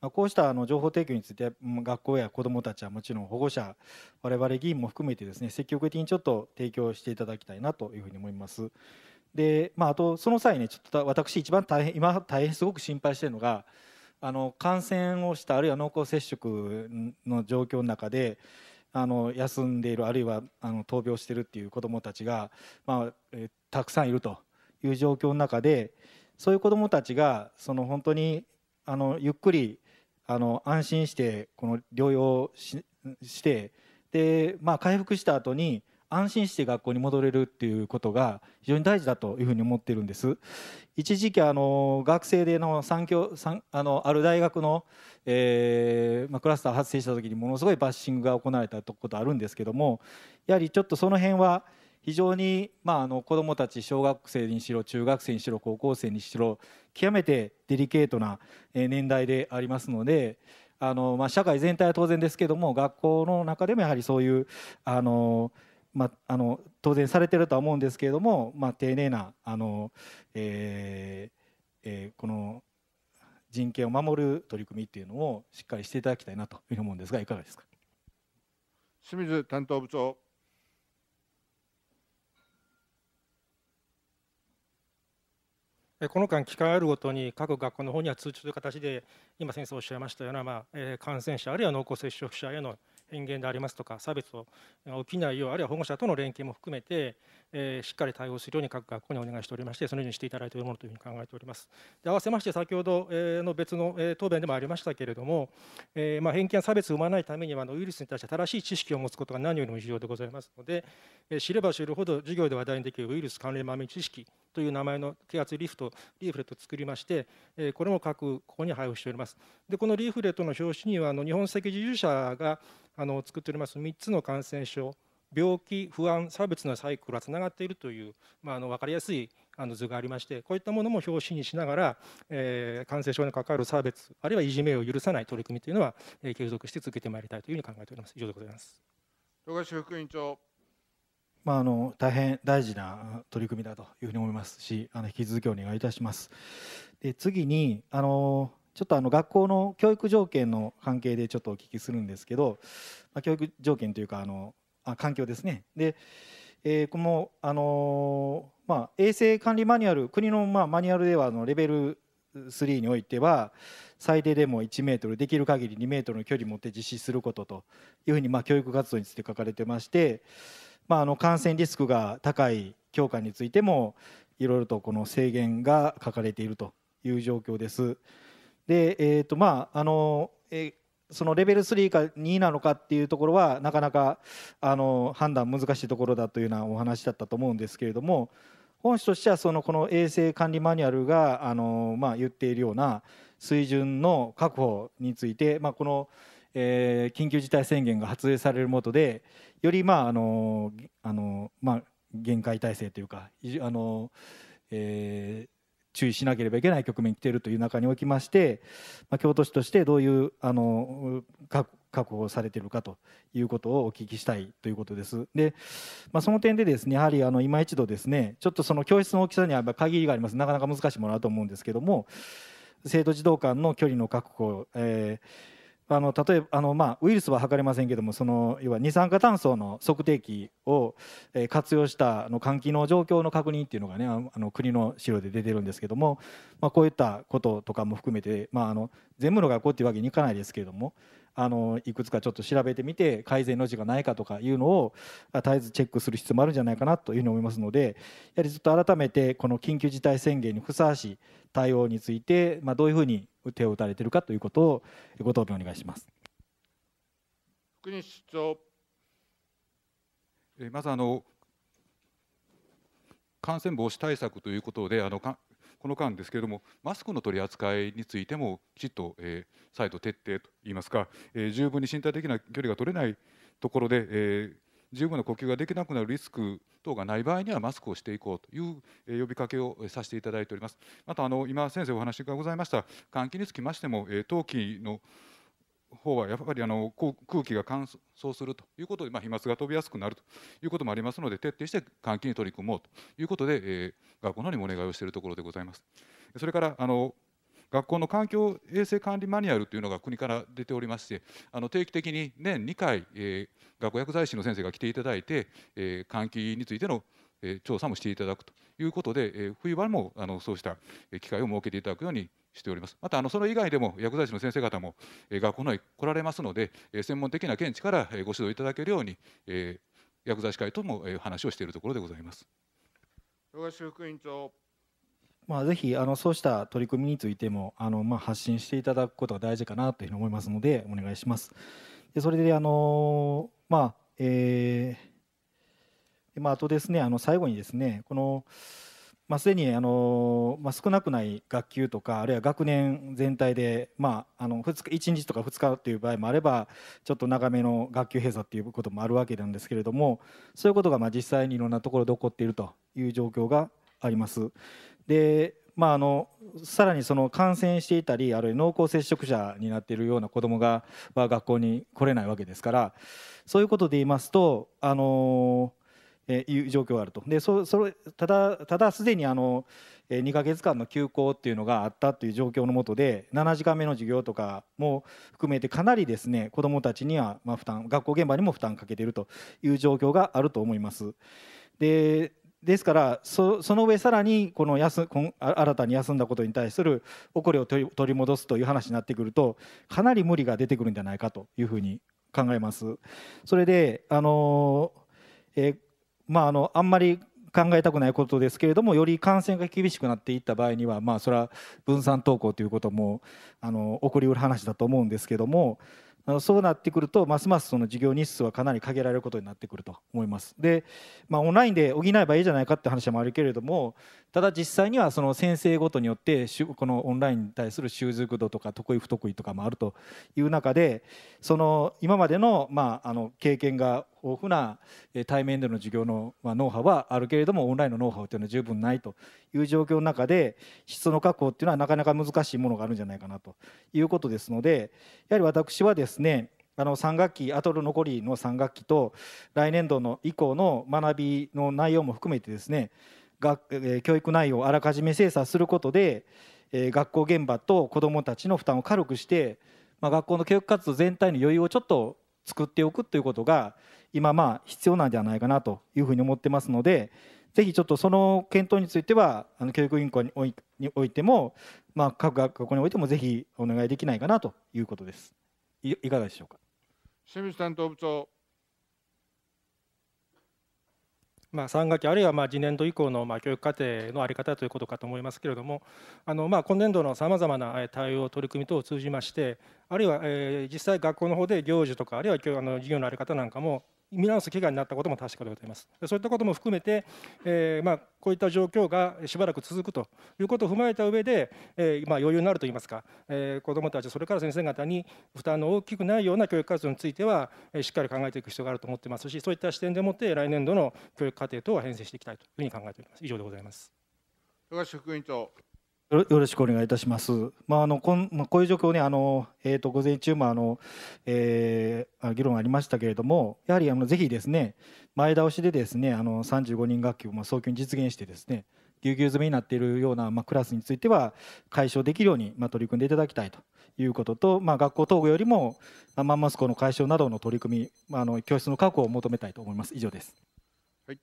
まあ、こうしたあの情報提供について学校や子どもたちはもちろん保護者我々議員も含めてですね積極的にちょっと提供していただきたいなというふうに思います。でまあ、あとその際ねちょっと私一番大変今大変すごく心配しているのがあの感染をしたあるいは濃厚接触の状況の中であの休んでいるあるいはあの闘病してるっていう子どもたちが、まあえー、たくさんいるという状況の中でそういう子どもたちがその本当にあのゆっくりあの安心してこの療養ししてで、まあ、回復した後に安心して学校に戻れるっていうことが非常に大事だというふうに思ってるんです一時期あの学生での産教あのある大学の、えーまあ、クラスター発生した時にものすごいバッシングが行われたことあるんですけどもやはりちょっとその辺は非常に、まあ、あの子どもたち小学生にしろ中学生にしろ高校生にしろ極めてデリケートな年代でありますのであの、まあ、社会全体は当然ですけども学校の中でもやはりそういうあのまあ、あの当然されてるとは思うんですけれども、まあ、丁寧なあの、えーえー、この人権を守る取り組みっていうのをしっかりしていただきたいなというふうに思うんですがいかがですか清水担当部長この間、機会あるごとに各学校の方には通知という形で今、先生おっしゃいましたような、まあえ感染者あるいは濃厚接触者への偏見でありますとか差別を起きないようあるいは保護者との連携も含めて、えー、しっかり対応するように各学校にお願いしておりましてそのようにしていただいているものというふうに考えておりますで合わせまして先ほど、えー、の別の、えー、答弁でもありましたけれども、えーまあ、偏見差別を生まないためにはあのウイルスに対して正しい知識を持つことが何よりも重要でございますので、えー、知れば知るほど授業で話題にできるウイルス関連豆知識という名前の啓発リフトリーフレットを作りまして、えこれも各ここに配布しておりますでこのリーフレットの表紙にはあの日本赤十字社があの作っております3つの感染症病気不安差別のサイクルがつながっているという、まあ、あの分かりやすいあの図がありましてこういったものも表紙にしながら、えー、感染症に関わる差別あるいはいじめを許さない取り組みというのは、えー、継続して続けてまいりたいというふうに考えております以上でございます富樫副委員長まあ、あの大変大事な取り組みだというふうに思いますしあの引き続きお願いいたします。で次にあのちょっとあの学校の教育条件の関係でちょっとお聞きするんですけど、まあ、教育条件というかあのあ環境ですねで、えー、この、あのー、まあ、衛生管理マニュアル国のまあマニュアルではあのレベル3においては最低でも1メートルできる限り2メートルの距離を持って実施することというふうにまあ教育活動について書かれてまして、まあ、あの感染リスクが高い教科についてもいろいろとこの制限が書かれているという状況です。で、えーとまああのえー、そのレベル3か2なのかっていうところはなかなかあの判断難しいところだというようなお話だったと思うんですけれども本質としてはそのこの衛生管理マニュアルがあの、まあ、言っているような水準の確保について、まあ、この、えー、緊急事態宣言が発令されるもとでよりまああのあの、まあ、限界体制というかあの、えー、注意しなければいけない局面に来ているという中におきまして、まあ、京都市としてどういうあの確保されているかということをお聞きしたいということです。で、まあ、その点でですねやはりあの今一度ですねちょっとその教室の大きさには限りがありますなかなか難しいものだと思うんですけども生徒児童間の距離の確保、えーあの例えばあの、まあ、ウイルスは測れませんけどもその要は二酸化炭素の測定器を、えー、活用したあの換気の状況の確認っていうのがねあの国の資料で出てるんですけども、まあ、こういったこととかも含めて、まあ、あの全部の学校っていうわけにいかないですけれどもあのいくつかちょっと調べてみて改善の字がないかとかいうのを絶えずチェックする必要もあるんじゃないかなというふうに思いますのでやはりちょっと改めてこの緊急事態宣言にふさわしい対応について、まあ、どういうふうに手を打たれているかということをご答弁お願いします。福西室長えまずあの感染防止対策ということであのかこの間ですけれどもマスクの取り扱いについてもきちっと、えー、再度徹底といいますか、えー、十分に身体的な距離が取れないところで、えー、十分な呼吸ができなくなるリスク等がない場合にはマスクをしていこうという呼びかけをさせていただいております。またあの今先生お話がございました換気につきましても、えー、冬季の方はやっぱりあの空気が乾燥するということで、まあ、飛沫が飛びやすくなるということもありますので徹底して換気に取り組もうということで、え学校の方にもお願いをしているところでございます。それからあの学校の環境衛生管理マニュアルというのが国から出ておりましてあの定期的に年2回、えー、学校薬剤師の先生が来ていただいて、えー、換気についての調査もしていただくということで、冬場もあのそうした機会を設けていただくようにしております。またあのそれ以外でも薬剤師の先生方も学校に来られますので、専門的な見地からご指導いただけるように薬剤師会とも話をしているところでございます。小林副委員長まあ、ぜひあのそうした取り組みについてもあの、まあ、発信していただくことが大事かなというふうに思いますのでお願いします。でそれであの、まあえーまあ、あとですねあの最後にですねこの、まあ、すでにあの、まあ、少なくない学級とかあるいは学年全体で、まあ、あの日1日とか2日という場合もあればちょっと長めの学級閉鎖ということもあるわけなんですけれどもそういうことがまあ実際にいろんなところで起こっているという状況があります。でまあ、あのさらにその感染していたりあるいは濃厚接触者になっているような子どもがあ、学校に来れないわけですからそういうことで言いますと、あのえいう状況があるとでそそれただただすでにあの、え2か月間の休校っていうのがあったという状況の下で7時間目の授業とかも含めてかなりですね子どもたちにはま負担学校現場にも負担かけているという状況があると思います。でですからその上さらにこの休新たに休んだことに対する怒りを取り戻すという話になってくるとかなり無理が出てくるんじゃないかというふうに考えます。それであの、えー、まあ、あのあんまり考えたくないことですけれどもより感染が厳しくなっていった場合にはまあそれは分散登校ということもあの起こりうる話だと思うんですけどもそうなってくるとますますその授業日数はかなり限られることになってくると思います。で、まあ、オンラインで補えばいいじゃないかって話もあるけれどもただ実際にはその先生ごとによってこのオンラインに対する習熟度とか得意不得意とかもあるという中でその今までの,、まあ、あの経験が豊富な対面での授業の、ノウハウはあるけれどもオンラインのノウハウというのは十分ないという状況の中で質の確保というのはなかなか難しいものがあるんじゃないかなということですのでやはり私はですねあの3学期あとの残りの3学期と来年度の以降の学びの内容も含めてですね学教育内容をあらかじめ精査することで学校現場と子どもたちの負担を軽くして、まあ、学校の教育活動全体の余裕をちょっと作っておくということが今まあ必要なんじゃないかなというふうに思ってますのでぜひちょっとその検討についてはあの教育委員会においても、まあ、各学校においてもぜひお願いできないかなということです。いいかがでしょうか清水担当部長まあ、3学期あるいはまあ次年度以降のまあ教育課程のあり方ということかと思いますけれどもあのまあ今年度のさまざまな対応取り組み等を通じましてあるいはえ実際学校の方で行事とかあるいはあの授業のあり方なんかも見直す怪我になったことも確かでございます。そういったことも含めて、えー、まあ、こういった状況がしばらく続くということを踏まえた上で、えー、まあ、余裕のあるといいますか、えー、子どもたちそれから先生方に負担の大きくないような教育活動については、えしっかり考えていく必要があると思ってますしそういった視点でもって来年度の教育課程等は編成していきたいというふうに考えております。以上でございます高橋副委員長よろしくお願いいたします。まああのこんまあこういう状況ねあのえっ、ー、と午前中もあの、えー、議論ありましたけれどもやはりあのぜひですね前倒しでですねあの35人学級も早急に実現してですねぎゅうぎゅう詰めになっているような、まあ、クラスについては解消できるように、まあ、取り組んでいただきたいということと、まあ、学校統合よりもあ、マンモス校の解消などの取り組み、まあ、あの教室の確保を求めたいと思います以上です、はい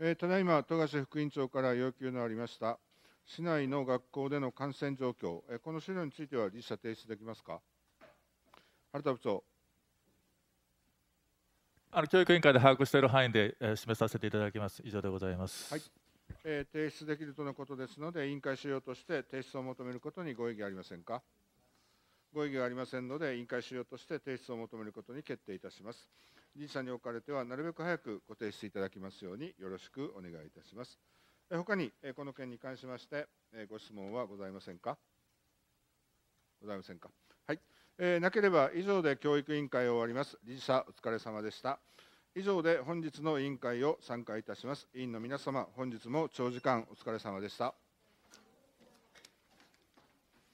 えー、ただいま富樫副委員長から要求のありました市内の学校での感染状況、この資料については、理事社提出できますか。原田部長あの教育委員会で把握している範囲で、えー、示させていただきます。以上でございます。はい、えー、提出できるとのことですので、委員会資料として提出を求めることにご異議ありませんか。ご異議がありませんので、委員会資料として提出を求めることに決定いたします。理事者におかれては、なるべく早くご提出いただきますように、よろしくお願いいたします。他にこの件に関しましてご質問はございませんかございませんか。はい、えー、なければ以上で教育委員会を終わります。理事者お疲れ様でした。以上で本日の委員会を参加いたします。委員の皆様、本日も長時間お疲れ様でした。